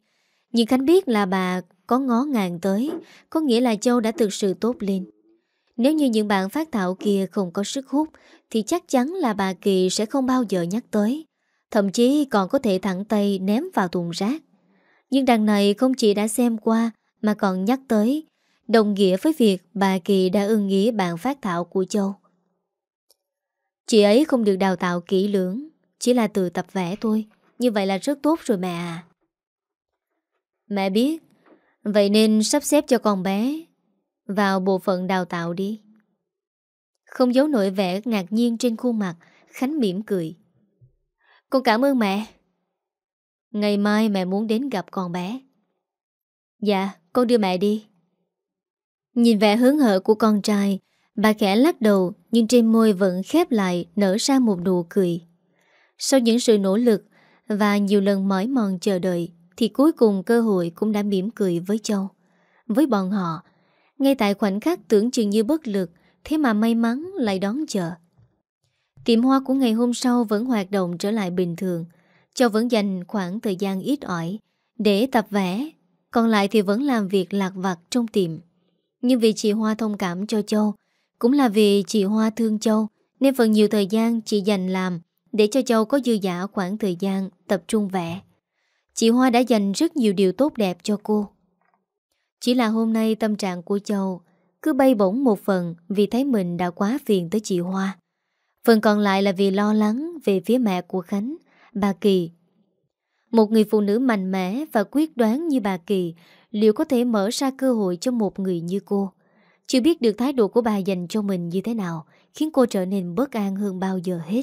nhưng Khánh biết là bà có ngó ngàng tới, có nghĩa là Châu đã thực sự tốt lên. Nếu như những bạn phát thảo kia không có sức hút thì chắc chắn là bà Kỳ sẽ không bao giờ nhắc tới. Thậm chí còn có thể thẳng tay ném vào thùng rác. Nhưng đằng này không chỉ đã xem qua mà còn nhắc tới đồng nghĩa với việc bà Kỳ đã ưng ý bạn phát thảo của Châu. Chị ấy không được đào tạo kỹ lưỡng, chỉ là từ tập vẽ thôi. Như vậy là rất tốt rồi mẹ à. Mẹ biết, vậy nên sắp xếp cho con bé vào bộ phận đào tạo đi Không giấu nổi vẻ ngạc nhiên trên khuôn mặt Khánh mỉm cười Con cảm ơn mẹ Ngày mai mẹ muốn đến gặp con bé Dạ con đưa mẹ đi Nhìn vẻ hướng hở của con trai Bà khẽ lắc đầu Nhưng trên môi vẫn khép lại Nở ra một nụ cười Sau những sự nỗ lực Và nhiều lần mỏi mòn chờ đợi Thì cuối cùng cơ hội cũng đã mỉm cười với Châu Với bọn họ ngay tại khoảnh khắc tưởng chừng như bất lực Thế mà may mắn lại đón chờ Tiệm hoa của ngày hôm sau vẫn hoạt động trở lại bình thường Châu vẫn dành khoảng thời gian ít ỏi Để tập vẽ Còn lại thì vẫn làm việc lạc vặt trong tiệm Nhưng vì chị Hoa thông cảm cho Châu Cũng là vì chị Hoa thương Châu Nên phần nhiều thời gian chị dành làm Để cho Châu có dư giả khoảng thời gian tập trung vẽ Chị Hoa đã dành rất nhiều điều tốt đẹp cho cô chỉ là hôm nay tâm trạng của Châu cứ bay bổng một phần vì thấy mình đã quá phiền tới chị Hoa. Phần còn lại là vì lo lắng về phía mẹ của Khánh, bà Kỳ. Một người phụ nữ mạnh mẽ và quyết đoán như bà Kỳ liệu có thể mở ra cơ hội cho một người như cô? Chưa biết được thái độ của bà dành cho mình như thế nào khiến cô trở nên bất an hơn bao giờ hết.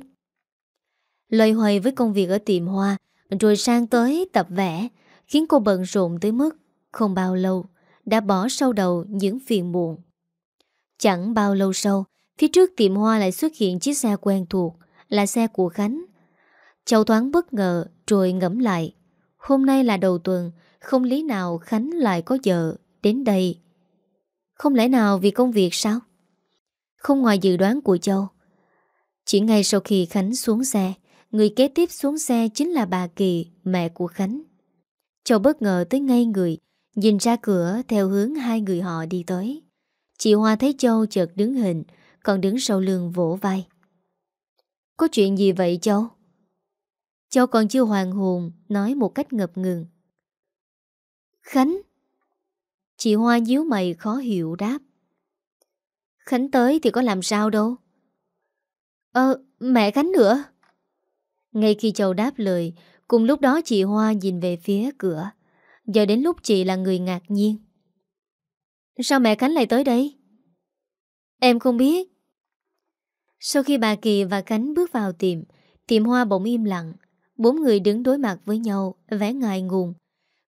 Lời hoài với công việc ở tiệm hoa rồi sang tới tập vẽ khiến cô bận rộn tới mức không bao lâu đã bỏ sau đầu những phiền muộn. Chẳng bao lâu sau, phía trước tiệm hoa lại xuất hiện chiếc xe quen thuộc, là xe của Khánh. Châu thoáng bất ngờ rồi ngẫm lại. Hôm nay là đầu tuần, không lý nào Khánh lại có vợ đến đây. Không lẽ nào vì công việc sao? Không ngoài dự đoán của Châu. Chỉ ngay sau khi Khánh xuống xe, người kế tiếp xuống xe chính là bà Kỳ, mẹ của Khánh. Châu bất ngờ tới ngay người Nhìn ra cửa theo hướng hai người họ đi tới Chị Hoa thấy Châu chợt đứng hình Còn đứng sau lưng vỗ vai Có chuyện gì vậy Châu? Châu còn chưa hoàng hồn Nói một cách ngập ngừng Khánh Chị Hoa díu mày khó hiểu đáp Khánh tới thì có làm sao đâu Ờ mẹ Khánh nữa Ngay khi Châu đáp lời Cùng lúc đó chị Hoa nhìn về phía cửa Giờ đến lúc chị là người ngạc nhiên Sao mẹ Khánh lại tới đây? Em không biết Sau khi bà Kỳ và Khánh bước vào tiệm Tiệm hoa bỗng im lặng Bốn người đứng đối mặt với nhau vẻ ngại ngùng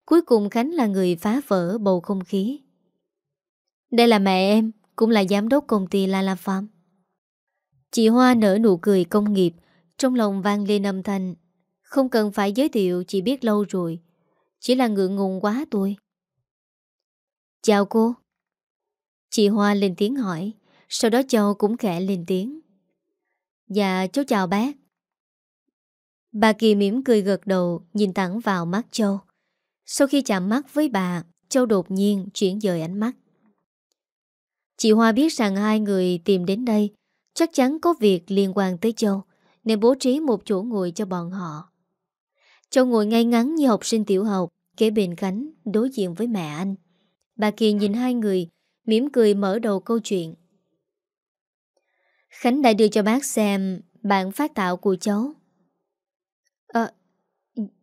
Cuối cùng Khánh là người phá vỡ bầu không khí Đây là mẹ em Cũng là giám đốc công ty La La Farm Chị Hoa nở nụ cười công nghiệp Trong lòng vang lên âm thanh Không cần phải giới thiệu Chị biết lâu rồi chỉ là ngượng ngùng quá tôi Chào cô Chị Hoa lên tiếng hỏi Sau đó Châu cũng khẽ lên tiếng Dạ cháu chào bác Bà Kỳ mỉm cười gật đầu Nhìn thẳng vào mắt Châu Sau khi chạm mắt với bà Châu đột nhiên chuyển dời ánh mắt Chị Hoa biết rằng hai người tìm đến đây Chắc chắn có việc liên quan tới Châu Nên bố trí một chỗ ngồi cho bọn họ Châu ngồi ngay ngắn như học sinh tiểu học, kế bên Khánh, đối diện với mẹ anh. Bà Kiền nhìn hai người, mỉm cười mở đầu câu chuyện. Khánh đã đưa cho bác xem bản phát tạo của cháu. À,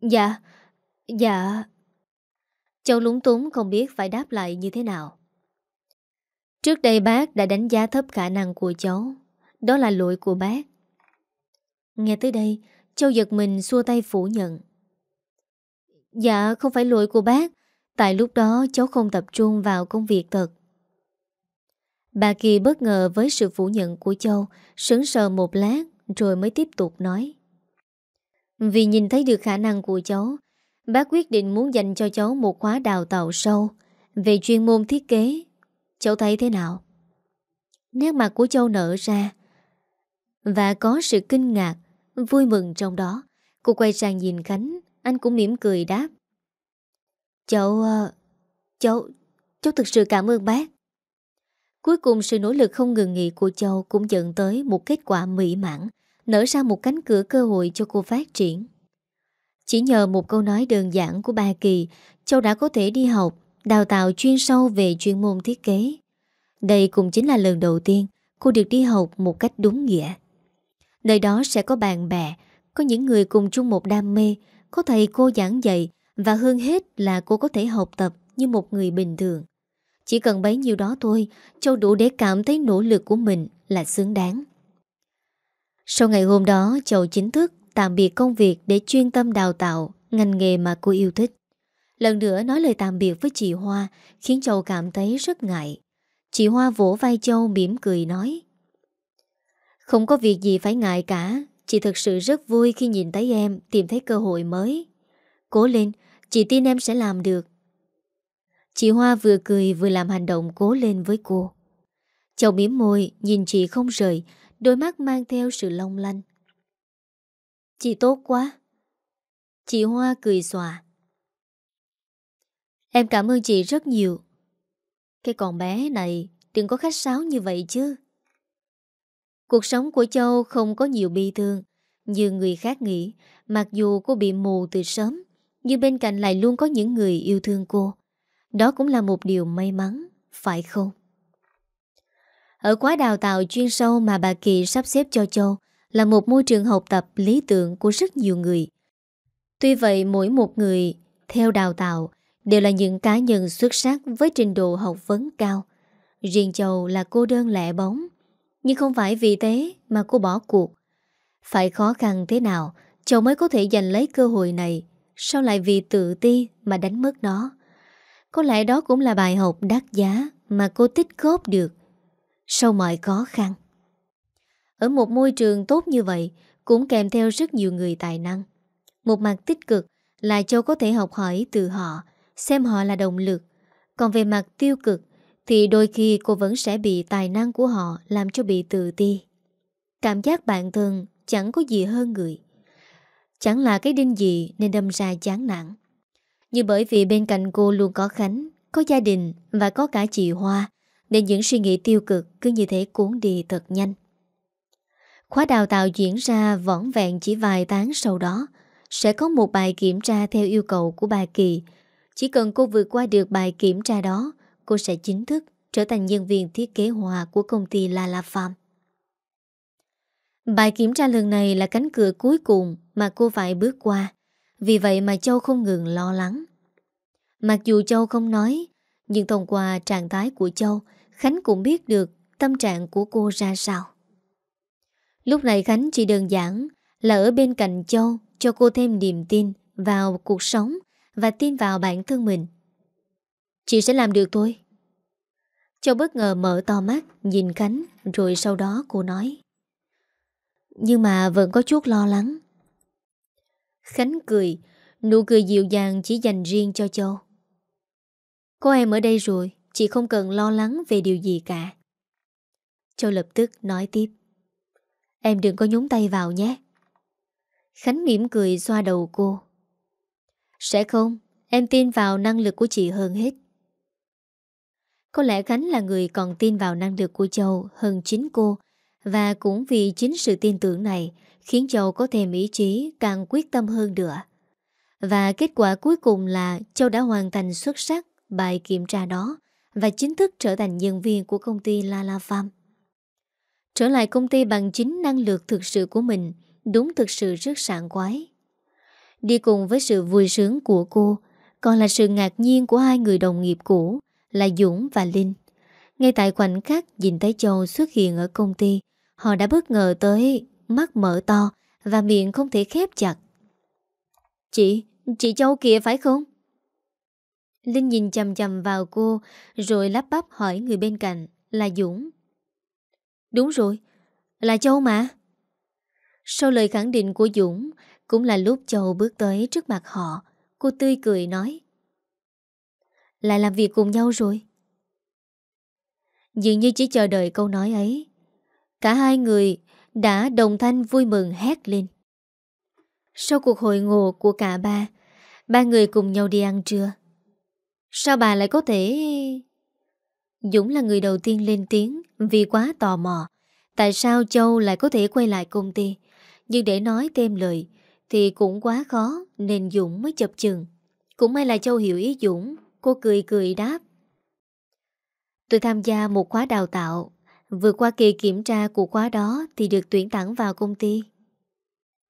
dạ, dạ. Châu lúng túng không biết phải đáp lại như thế nào. Trước đây bác đã đánh giá thấp khả năng của cháu. Đó là lỗi của bác. Nghe tới đây, Châu giật mình xua tay phủ nhận. Dạ không phải lỗi của bác Tại lúc đó cháu không tập trung vào công việc thật Bà Kỳ bất ngờ với sự phủ nhận của Châu Sứng sờ một lát Rồi mới tiếp tục nói Vì nhìn thấy được khả năng của cháu Bác quyết định muốn dành cho cháu một khóa đào tạo sâu Về chuyên môn thiết kế Cháu thấy thế nào? Nét mặt của Châu nở ra Và có sự kinh ngạc Vui mừng trong đó Cô quay sang nhìn Khánh anh cũng mỉm cười đáp Cháu... Ờ, cháu... Cháu thực sự cảm ơn bác Cuối cùng sự nỗ lực không ngừng nghỉ của Châu cũng dẫn tới một kết quả mỹ mãn, nở ra một cánh cửa cơ hội cho cô phát triển. Chỉ nhờ một câu nói đơn giản của bà Kỳ, Châu đã có thể đi học, đào tạo chuyên sâu về chuyên môn thiết kế. Đây cũng chính là lần đầu tiên cô được đi học một cách đúng nghĩa. Nơi đó sẽ có bạn bè, có những người cùng chung một đam mê, có thầy cô giảng dạy và hơn hết là cô có thể học tập như một người bình thường. Chỉ cần bấy nhiêu đó thôi, Châu đủ để cảm thấy nỗ lực của mình là xứng đáng. Sau ngày hôm đó, Châu chính thức tạm biệt công việc để chuyên tâm đào tạo ngành nghề mà cô yêu thích. Lần nữa nói lời tạm biệt với chị Hoa khiến Châu cảm thấy rất ngại. Chị Hoa vỗ vai Châu mỉm cười nói Không có việc gì phải ngại cả Chị thật sự rất vui khi nhìn thấy em Tìm thấy cơ hội mới Cố lên, chị tin em sẽ làm được Chị Hoa vừa cười vừa làm hành động cố lên với cô Chậu miếm môi Nhìn chị không rời Đôi mắt mang theo sự long lanh Chị tốt quá Chị Hoa cười xòa Em cảm ơn chị rất nhiều Cái con bé này Đừng có khách sáo như vậy chứ Cuộc sống của Châu không có nhiều bi thương Như người khác nghĩ Mặc dù cô bị mù từ sớm Nhưng bên cạnh lại luôn có những người yêu thương cô Đó cũng là một điều may mắn Phải không? Ở khóa đào tạo chuyên sâu mà bà Kỳ sắp xếp cho Châu là một môi trường học tập lý tưởng của rất nhiều người. Tuy vậy mỗi một người theo đào tạo đều là những cá nhân xuất sắc với trình độ học vấn cao. Riêng Châu là cô đơn lẻ bóng, nhưng không phải vì thế mà cô bỏ cuộc Phải khó khăn thế nào Chồng mới có thể giành lấy cơ hội này Sao lại vì tự ti mà đánh mất nó Có lẽ đó cũng là bài học đắt giá Mà cô tích góp được Sau mọi khó khăn Ở một môi trường tốt như vậy Cũng kèm theo rất nhiều người tài năng Một mặt tích cực là Châu có thể học hỏi từ họ Xem họ là động lực Còn về mặt tiêu cực thì đôi khi cô vẫn sẽ bị tài năng của họ làm cho bị tự ti. Cảm giác bản thân chẳng có gì hơn người. Chẳng là cái đinh gì nên đâm ra chán nản. Như bởi vì bên cạnh cô luôn có Khánh, có gia đình và có cả chị Hoa, nên những suy nghĩ tiêu cực cứ như thế cuốn đi thật nhanh. Khóa đào tạo diễn ra võn vẹn chỉ vài tháng sau đó, sẽ có một bài kiểm tra theo yêu cầu của bà Kỳ. Chỉ cần cô vượt qua được bài kiểm tra đó, cô sẽ chính thức trở thành nhân viên thiết kế hòa của công ty La La Farm. Bài kiểm tra lần này là cánh cửa cuối cùng mà cô phải bước qua, vì vậy mà Châu không ngừng lo lắng. Mặc dù Châu không nói, nhưng thông qua trạng thái của Châu, Khánh cũng biết được tâm trạng của cô ra sao. Lúc này Khánh chỉ đơn giản là ở bên cạnh Châu cho cô thêm niềm tin vào cuộc sống và tin vào bản thân mình. Chị sẽ làm được thôi Châu bất ngờ mở to mắt Nhìn Khánh Rồi sau đó cô nói Nhưng mà vẫn có chút lo lắng Khánh cười Nụ cười dịu dàng chỉ dành riêng cho Châu Có em ở đây rồi Chị không cần lo lắng về điều gì cả Châu lập tức nói tiếp Em đừng có nhúng tay vào nhé Khánh mỉm cười xoa đầu cô Sẽ không Em tin vào năng lực của chị hơn hết có lẽ Khánh là người còn tin vào năng lực của Châu hơn chính cô và cũng vì chính sự tin tưởng này khiến Châu có thêm ý chí càng quyết tâm hơn nữa. Và kết quả cuối cùng là Châu đã hoàn thành xuất sắc bài kiểm tra đó và chính thức trở thành nhân viên của công ty La La Farm. Trở lại công ty bằng chính năng lực thực sự của mình đúng thực sự rất sảng quái. Đi cùng với sự vui sướng của cô còn là sự ngạc nhiên của hai người đồng nghiệp cũ là Dũng và Linh. Ngay tại khoảnh khắc nhìn thấy Châu xuất hiện ở công ty, họ đã bất ngờ tới mắt mở to và miệng không thể khép chặt. Chị, chị Châu kìa phải không? Linh nhìn chầm chầm vào cô rồi lắp bắp hỏi người bên cạnh là Dũng. Đúng rồi, là Châu mà. Sau lời khẳng định của Dũng, cũng là lúc Châu bước tới trước mặt họ, cô tươi cười nói. Lại làm việc cùng nhau rồi Dường như chỉ chờ đợi câu nói ấy Cả hai người đã đồng thanh vui mừng hét lên Sau cuộc hội ngộ của cả ba Ba người cùng nhau đi ăn trưa Sao bà lại có thể... Dũng là người đầu tiên lên tiếng vì quá tò mò. Tại sao Châu lại có thể quay lại công ty? Nhưng để nói thêm lời thì cũng quá khó nên Dũng mới chập chừng. Cũng may là Châu hiểu ý Dũng Cô cười cười đáp Tôi tham gia một khóa đào tạo vừa qua kỳ kiểm tra của khóa đó Thì được tuyển thẳng vào công ty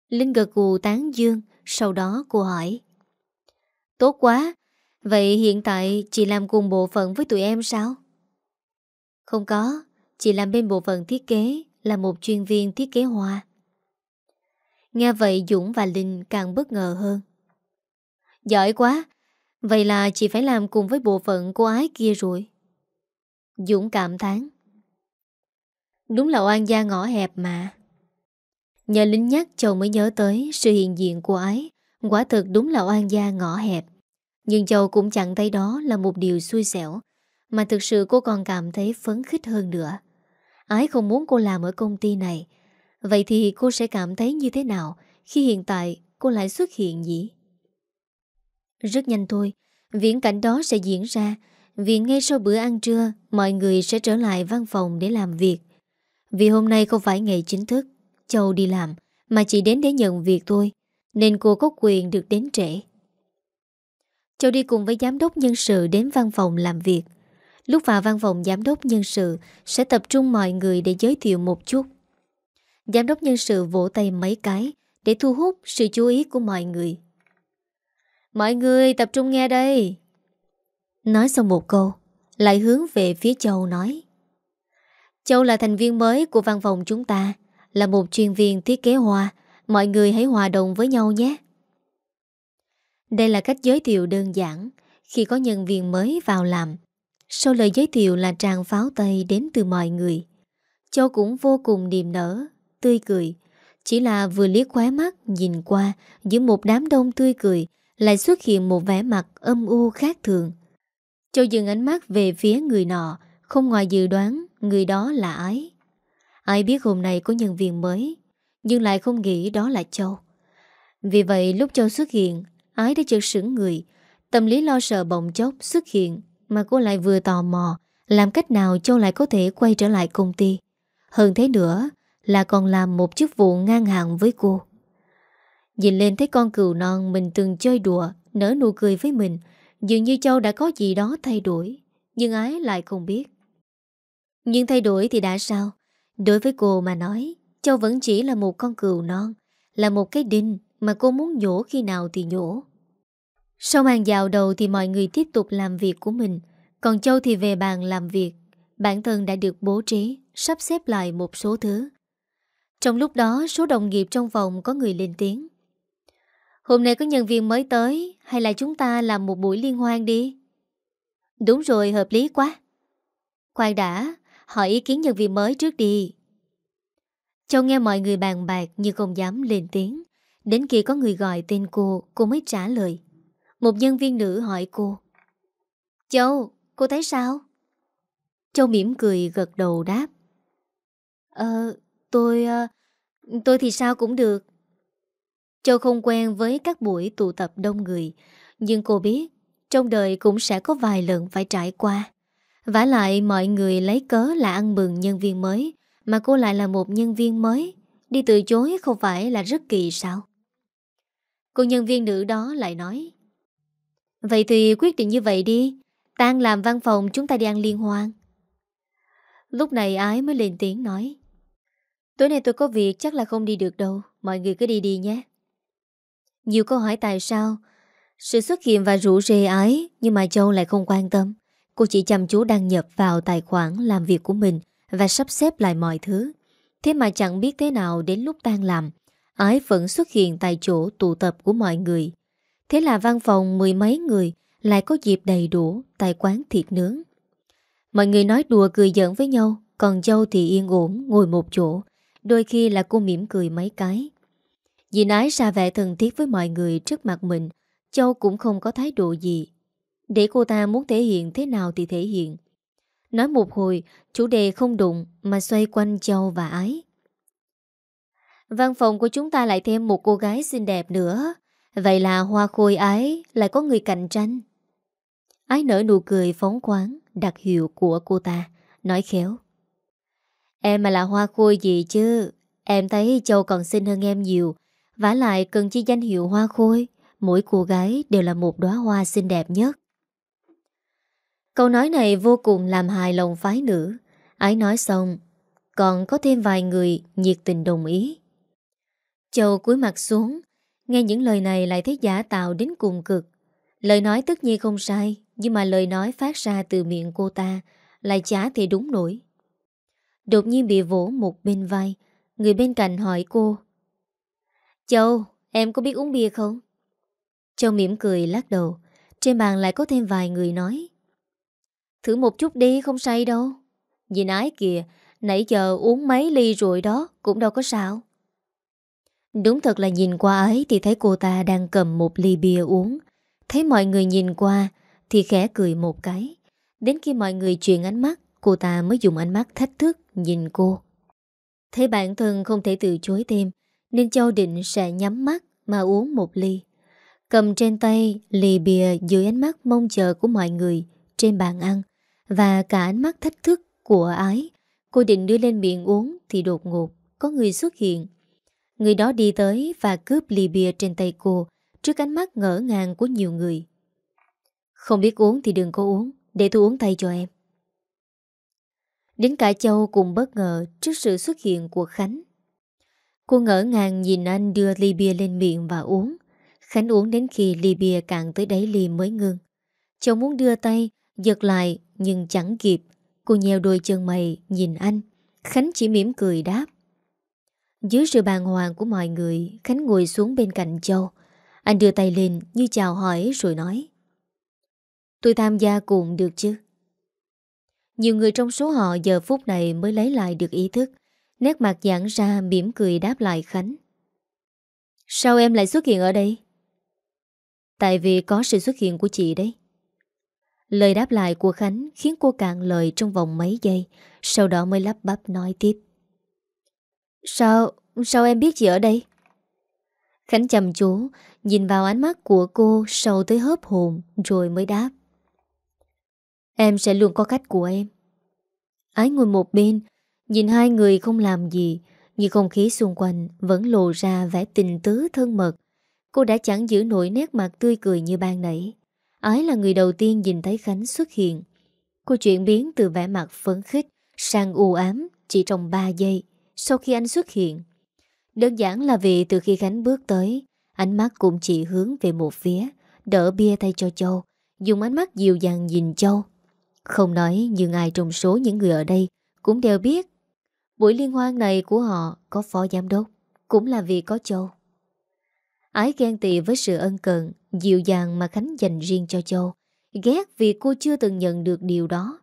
Linh gật gù tán dương Sau đó cô hỏi Tốt quá Vậy hiện tại chị làm cùng bộ phận với tụi em sao? Không có Chị làm bên bộ phận thiết kế Là một chuyên viên thiết kế hoa Nghe vậy Dũng và Linh càng bất ngờ hơn Giỏi quá Vậy là chị phải làm cùng với bộ phận cô ái kia rồi Dũng cảm thán Đúng là oan gia ngõ hẹp mà Nhờ lính nhắc chồng mới nhớ tới sự hiện diện của ái Quả thực đúng là oan gia ngõ hẹp Nhưng châu cũng chẳng thấy đó là một điều xui xẻo Mà thực sự cô còn cảm thấy phấn khích hơn nữa Ái không muốn cô làm ở công ty này Vậy thì cô sẽ cảm thấy như thế nào Khi hiện tại cô lại xuất hiện nhỉ rất nhanh thôi, viễn cảnh đó sẽ diễn ra vì ngay sau bữa ăn trưa mọi người sẽ trở lại văn phòng để làm việc. Vì hôm nay không phải ngày chính thức, Châu đi làm mà chỉ đến để nhận việc thôi, nên cô có quyền được đến trễ. Châu đi cùng với giám đốc nhân sự đến văn phòng làm việc. Lúc vào văn phòng giám đốc nhân sự sẽ tập trung mọi người để giới thiệu một chút. Giám đốc nhân sự vỗ tay mấy cái để thu hút sự chú ý của mọi người. Mọi người tập trung nghe đây. Nói xong một câu, lại hướng về phía Châu nói. Châu là thành viên mới của văn phòng chúng ta, là một chuyên viên thiết kế hoa. Mọi người hãy hòa đồng với nhau nhé. Đây là cách giới thiệu đơn giản khi có nhân viên mới vào làm. Sau lời giới thiệu là tràng pháo tay đến từ mọi người. Châu cũng vô cùng niềm nở, tươi cười. Chỉ là vừa liếc khóe mắt nhìn qua giữa một đám đông tươi cười lại xuất hiện một vẻ mặt âm u khác thường. Châu dừng ánh mắt về phía người nọ, không ngoài dự đoán người đó là ái. Ai biết hôm nay có nhân viên mới, nhưng lại không nghĩ đó là Châu. Vì vậy lúc Châu xuất hiện, ái đã chợt sững người, tâm lý lo sợ bỗng chốc xuất hiện mà cô lại vừa tò mò làm cách nào Châu lại có thể quay trở lại công ty. Hơn thế nữa là còn làm một chức vụ ngang hàng với cô. Nhìn lên thấy con cừu non mình từng chơi đùa Nở nụ cười với mình Dường như Châu đã có gì đó thay đổi Nhưng ái lại không biết Nhưng thay đổi thì đã sao Đối với cô mà nói Châu vẫn chỉ là một con cừu non Là một cái đinh mà cô muốn nhổ khi nào thì nhổ Sau màn dạo đầu thì mọi người tiếp tục làm việc của mình Còn Châu thì về bàn làm việc Bản thân đã được bố trí Sắp xếp lại một số thứ Trong lúc đó số đồng nghiệp trong phòng có người lên tiếng Hôm nay có nhân viên mới tới Hay là chúng ta làm một buổi liên hoan đi Đúng rồi hợp lý quá Khoan đã Hỏi ý kiến nhân viên mới trước đi Châu nghe mọi người bàn bạc Nhưng không dám lên tiếng Đến khi có người gọi tên cô Cô mới trả lời Một nhân viên nữ hỏi cô Châu, cô thấy sao? Châu mỉm cười gật đầu đáp Ờ, tôi... Ờ, tôi thì sao cũng được Châu không quen với các buổi tụ tập đông người, nhưng cô biết trong đời cũng sẽ có vài lần phải trải qua. vả lại mọi người lấy cớ là ăn mừng nhân viên mới, mà cô lại là một nhân viên mới, đi từ chối không phải là rất kỳ sao? Cô nhân viên nữ đó lại nói Vậy thì quyết định như vậy đi, tan làm văn phòng chúng ta đi ăn liên hoan. Lúc này ái mới lên tiếng nói Tối nay tôi có việc chắc là không đi được đâu Mọi người cứ đi đi nhé nhiều câu hỏi tại sao Sự xuất hiện và rủ rê ái Nhưng mà Châu lại không quan tâm Cô chỉ chăm chú đăng nhập vào tài khoản làm việc của mình Và sắp xếp lại mọi thứ Thế mà chẳng biết thế nào đến lúc tan làm Ái vẫn xuất hiện tại chỗ tụ tập của mọi người Thế là văn phòng mười mấy người Lại có dịp đầy đủ tại quán thịt nướng Mọi người nói đùa cười giỡn với nhau Còn Châu thì yên ổn ngồi một chỗ Đôi khi là cô mỉm cười mấy cái Dì nái ra vẻ thân thiết với mọi người trước mặt mình, Châu cũng không có thái độ gì. Để cô ta muốn thể hiện thế nào thì thể hiện. Nói một hồi, chủ đề không đụng mà xoay quanh Châu và Ái. Văn phòng của chúng ta lại thêm một cô gái xinh đẹp nữa. Vậy là hoa khôi Ái lại có người cạnh tranh. Ái nở nụ cười phóng khoáng, đặc hiệu của cô ta, nói khéo. Em mà là hoa khôi gì chứ, em thấy Châu còn xinh hơn em nhiều, vả lại cần chi danh hiệu hoa khôi Mỗi cô gái đều là một đóa hoa xinh đẹp nhất Câu nói này vô cùng làm hài lòng phái nữ Ái nói xong Còn có thêm vài người nhiệt tình đồng ý Châu cúi mặt xuống Nghe những lời này lại thấy giả tạo đến cùng cực Lời nói tất nhiên không sai Nhưng mà lời nói phát ra từ miệng cô ta Lại chả thể đúng nổi Đột nhiên bị vỗ một bên vai Người bên cạnh hỏi cô Châu, em có biết uống bia không? Châu mỉm cười lắc đầu Trên bàn lại có thêm vài người nói Thử một chút đi không say đâu Nhìn ái kìa Nãy giờ uống mấy ly rồi đó Cũng đâu có sao Đúng thật là nhìn qua ấy Thì thấy cô ta đang cầm một ly bia uống Thấy mọi người nhìn qua Thì khẽ cười một cái Đến khi mọi người chuyển ánh mắt Cô ta mới dùng ánh mắt thách thức nhìn cô Thấy bản thân không thể từ chối thêm nên Châu định sẽ nhắm mắt mà uống một ly Cầm trên tay lì bìa dưới ánh mắt mong chờ của mọi người Trên bàn ăn Và cả ánh mắt thách thức của ái Cô định đưa lên miệng uống Thì đột ngột có người xuất hiện Người đó đi tới và cướp ly bia trên tay cô Trước ánh mắt ngỡ ngàng của nhiều người Không biết uống thì đừng có uống Để tôi uống tay cho em Đến cả Châu cũng bất ngờ trước sự xuất hiện của Khánh Cô ngỡ ngàng nhìn anh đưa ly bia lên miệng và uống. Khánh uống đến khi ly bia cạn tới đáy ly mới ngưng. Chồng muốn đưa tay, giật lại nhưng chẳng kịp. Cô nheo đôi chân mày nhìn anh. Khánh chỉ mỉm cười đáp. Dưới sự bàn hoàng của mọi người, Khánh ngồi xuống bên cạnh Châu. Anh đưa tay lên như chào hỏi rồi nói. Tôi tham gia cùng được chứ? Nhiều người trong số họ giờ phút này mới lấy lại được ý thức Nét mặt giãn ra mỉm cười đáp lại Khánh Sao em lại xuất hiện ở đây? Tại vì có sự xuất hiện của chị đấy Lời đáp lại của Khánh khiến cô cạn lời trong vòng mấy giây Sau đó mới lắp bắp nói tiếp Sao, sao em biết chị ở đây? Khánh chầm chú Nhìn vào ánh mắt của cô sâu tới hớp hồn Rồi mới đáp Em sẽ luôn có cách của em Ái ngồi một bên Nhìn hai người không làm gì, nhưng không khí xung quanh vẫn lộ ra vẻ tình tứ thân mật. Cô đã chẳng giữ nổi nét mặt tươi cười như ban nãy. Ái là người đầu tiên nhìn thấy Khánh xuất hiện. Cô chuyển biến từ vẻ mặt phấn khích sang u ám chỉ trong 3 giây sau khi anh xuất hiện. Đơn giản là vì từ khi Khánh bước tới, ánh mắt cũng chỉ hướng về một phía, đỡ bia tay cho Châu, dùng ánh mắt dịu dàng nhìn Châu. Không nói nhưng ai trong số những người ở đây cũng đều biết Buổi liên hoan này của họ có phó giám đốc, cũng là vì có Châu. Ái ghen tị với sự ân cần, dịu dàng mà Khánh dành riêng cho Châu, ghét vì cô chưa từng nhận được điều đó.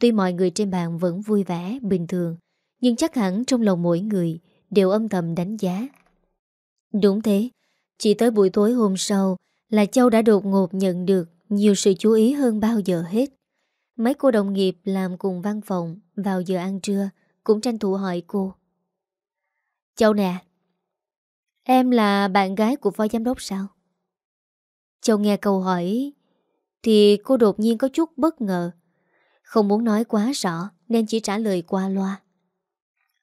Tuy mọi người trên bàn vẫn vui vẻ, bình thường, nhưng chắc hẳn trong lòng mỗi người đều âm thầm đánh giá. Đúng thế, chỉ tới buổi tối hôm sau là Châu đã đột ngột nhận được nhiều sự chú ý hơn bao giờ hết. Mấy cô đồng nghiệp làm cùng văn phòng vào giờ ăn trưa cũng tranh thủ hỏi cô. Châu nè, em là bạn gái của phó giám đốc sao? Châu nghe câu hỏi thì cô đột nhiên có chút bất ngờ. Không muốn nói quá rõ nên chỉ trả lời qua loa.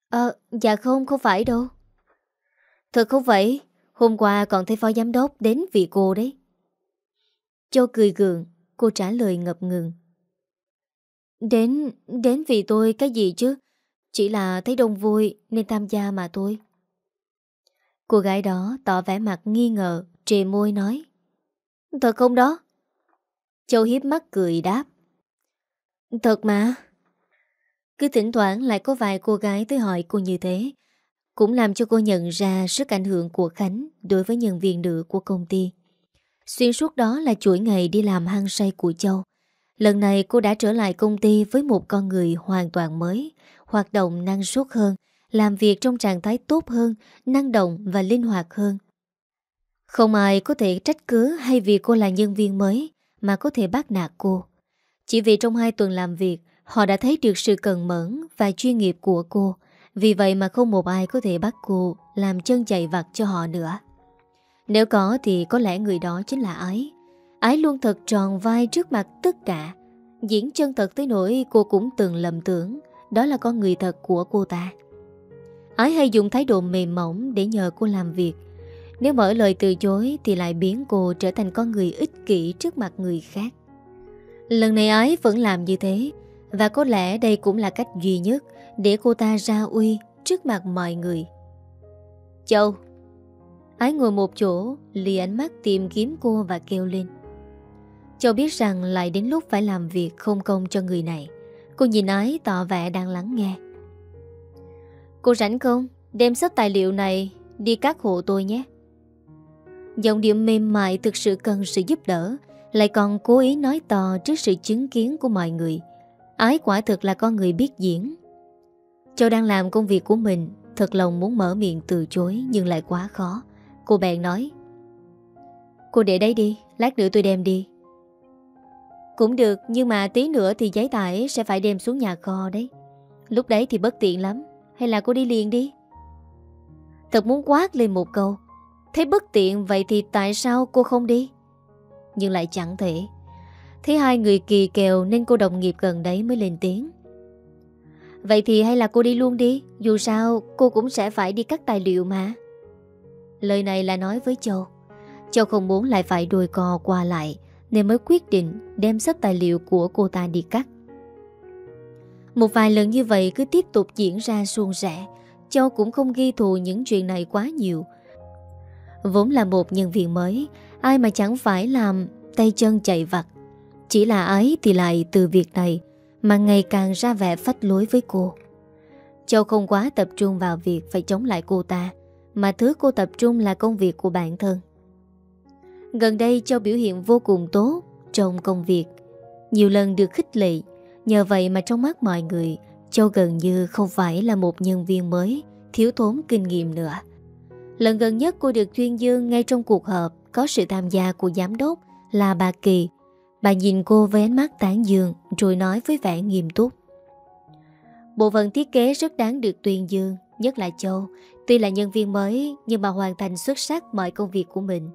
Ờ, dạ không, không phải đâu. Thật không vậy, hôm qua còn thấy phó giám đốc đến vì cô đấy. Châu cười gượng, cô trả lời ngập ngừng. Đến, đến vì tôi cái gì chứ? Chỉ là thấy đông vui nên tham gia mà thôi. Cô gái đó tỏ vẻ mặt nghi ngờ, trề môi nói. Thật không đó? Châu hiếp mắt cười đáp. Thật mà. Cứ thỉnh thoảng lại có vài cô gái tới hỏi cô như thế. Cũng làm cho cô nhận ra sức ảnh hưởng của Khánh đối với nhân viên nữ của công ty. Xuyên suốt đó là chuỗi ngày đi làm hăng say của Châu. Lần này cô đã trở lại công ty với một con người hoàn toàn mới, hoạt động năng suất hơn, làm việc trong trạng thái tốt hơn, năng động và linh hoạt hơn. Không ai có thể trách cứ hay vì cô là nhân viên mới mà có thể bắt nạt cô. Chỉ vì trong hai tuần làm việc, họ đã thấy được sự cần mẫn và chuyên nghiệp của cô, vì vậy mà không một ai có thể bắt cô làm chân chạy vặt cho họ nữa. Nếu có thì có lẽ người đó chính là ấy. Ái luôn thật tròn vai trước mặt tất cả, diễn chân thật tới nỗi cô cũng từng lầm tưởng đó là con người thật của cô ta Ái hay dùng thái độ mềm mỏng Để nhờ cô làm việc Nếu mở lời từ chối Thì lại biến cô trở thành con người ích kỷ Trước mặt người khác Lần này Ái vẫn làm như thế Và có lẽ đây cũng là cách duy nhất Để cô ta ra uy Trước mặt mọi người Châu Ái ngồi một chỗ Lì ánh mắt tìm kiếm cô và kêu lên Châu biết rằng lại đến lúc phải làm việc không công cho người này Cô nhìn ái tỏ vẻ đang lắng nghe Cô rảnh không? Đem sách tài liệu này đi các hộ tôi nhé Giọng điệu mềm mại thực sự cần sự giúp đỡ Lại còn cố ý nói to trước sự chứng kiến của mọi người Ái quả thực là con người biết diễn Châu đang làm công việc của mình Thật lòng muốn mở miệng từ chối Nhưng lại quá khó Cô bèn nói Cô để đấy đi Lát nữa tôi đem đi cũng được nhưng mà tí nữa thì giấy tải sẽ phải đem xuống nhà kho đấy Lúc đấy thì bất tiện lắm Hay là cô đi liền đi Thật muốn quát lên một câu Thấy bất tiện vậy thì tại sao cô không đi Nhưng lại chẳng thể Thấy hai người kỳ kèo nên cô đồng nghiệp gần đấy mới lên tiếng Vậy thì hay là cô đi luôn đi Dù sao cô cũng sẽ phải đi cắt tài liệu mà Lời này là nói với Châu Châu không muốn lại phải đùi cò qua lại nên mới quyết định đem sắp tài liệu của cô ta đi cắt. Một vài lần như vậy cứ tiếp tục diễn ra suôn sẻ, Châu cũng không ghi thù những chuyện này quá nhiều. Vốn là một nhân viên mới, ai mà chẳng phải làm tay chân chạy vặt. Chỉ là ấy thì lại từ việc này mà ngày càng ra vẻ phách lối với cô. Châu không quá tập trung vào việc phải chống lại cô ta, mà thứ cô tập trung là công việc của bản thân. Gần đây Châu biểu hiện vô cùng tốt trong công việc. Nhiều lần được khích lệ, nhờ vậy mà trong mắt mọi người, Châu gần như không phải là một nhân viên mới, thiếu thốn kinh nghiệm nữa. Lần gần nhất cô được tuyên dương ngay trong cuộc họp có sự tham gia của giám đốc là bà Kỳ. Bà nhìn cô với ánh mắt tán dương rồi nói với vẻ nghiêm túc. Bộ phận thiết kế rất đáng được tuyên dương, nhất là Châu. Tuy là nhân viên mới nhưng mà hoàn thành xuất sắc mọi công việc của mình.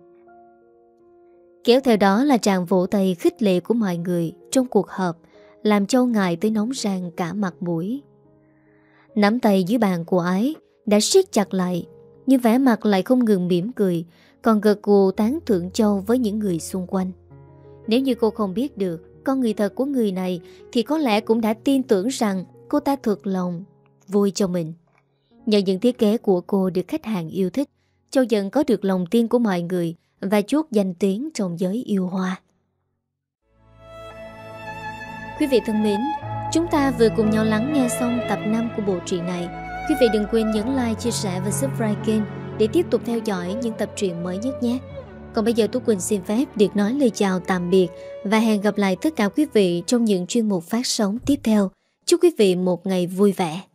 Kéo theo đó là tràng vỗ tay khích lệ của mọi người trong cuộc họp làm Châu ngài tới nóng rang cả mặt mũi. Nắm tay dưới bàn của ái đã siết chặt lại nhưng vẻ mặt lại không ngừng mỉm cười còn gật gù tán thưởng Châu với những người xung quanh. Nếu như cô không biết được con người thật của người này thì có lẽ cũng đã tin tưởng rằng cô ta thật lòng vui cho mình. Nhờ những thiết kế của cô được khách hàng yêu thích Châu dần có được lòng tin của mọi người và chuốt danh tiếng trong giới yêu hoa. Quý vị thân mến, chúng ta vừa cùng nhau lắng nghe xong tập 5 của bộ truyện này. Quý vị đừng quên nhấn like, chia sẻ và subscribe kênh để tiếp tục theo dõi những tập truyện mới nhất nhé. Còn bây giờ Tú Quỳnh xin phép được nói lời chào tạm biệt và hẹn gặp lại tất cả quý vị trong những chuyên mục phát sóng tiếp theo. Chúc quý vị một ngày vui vẻ.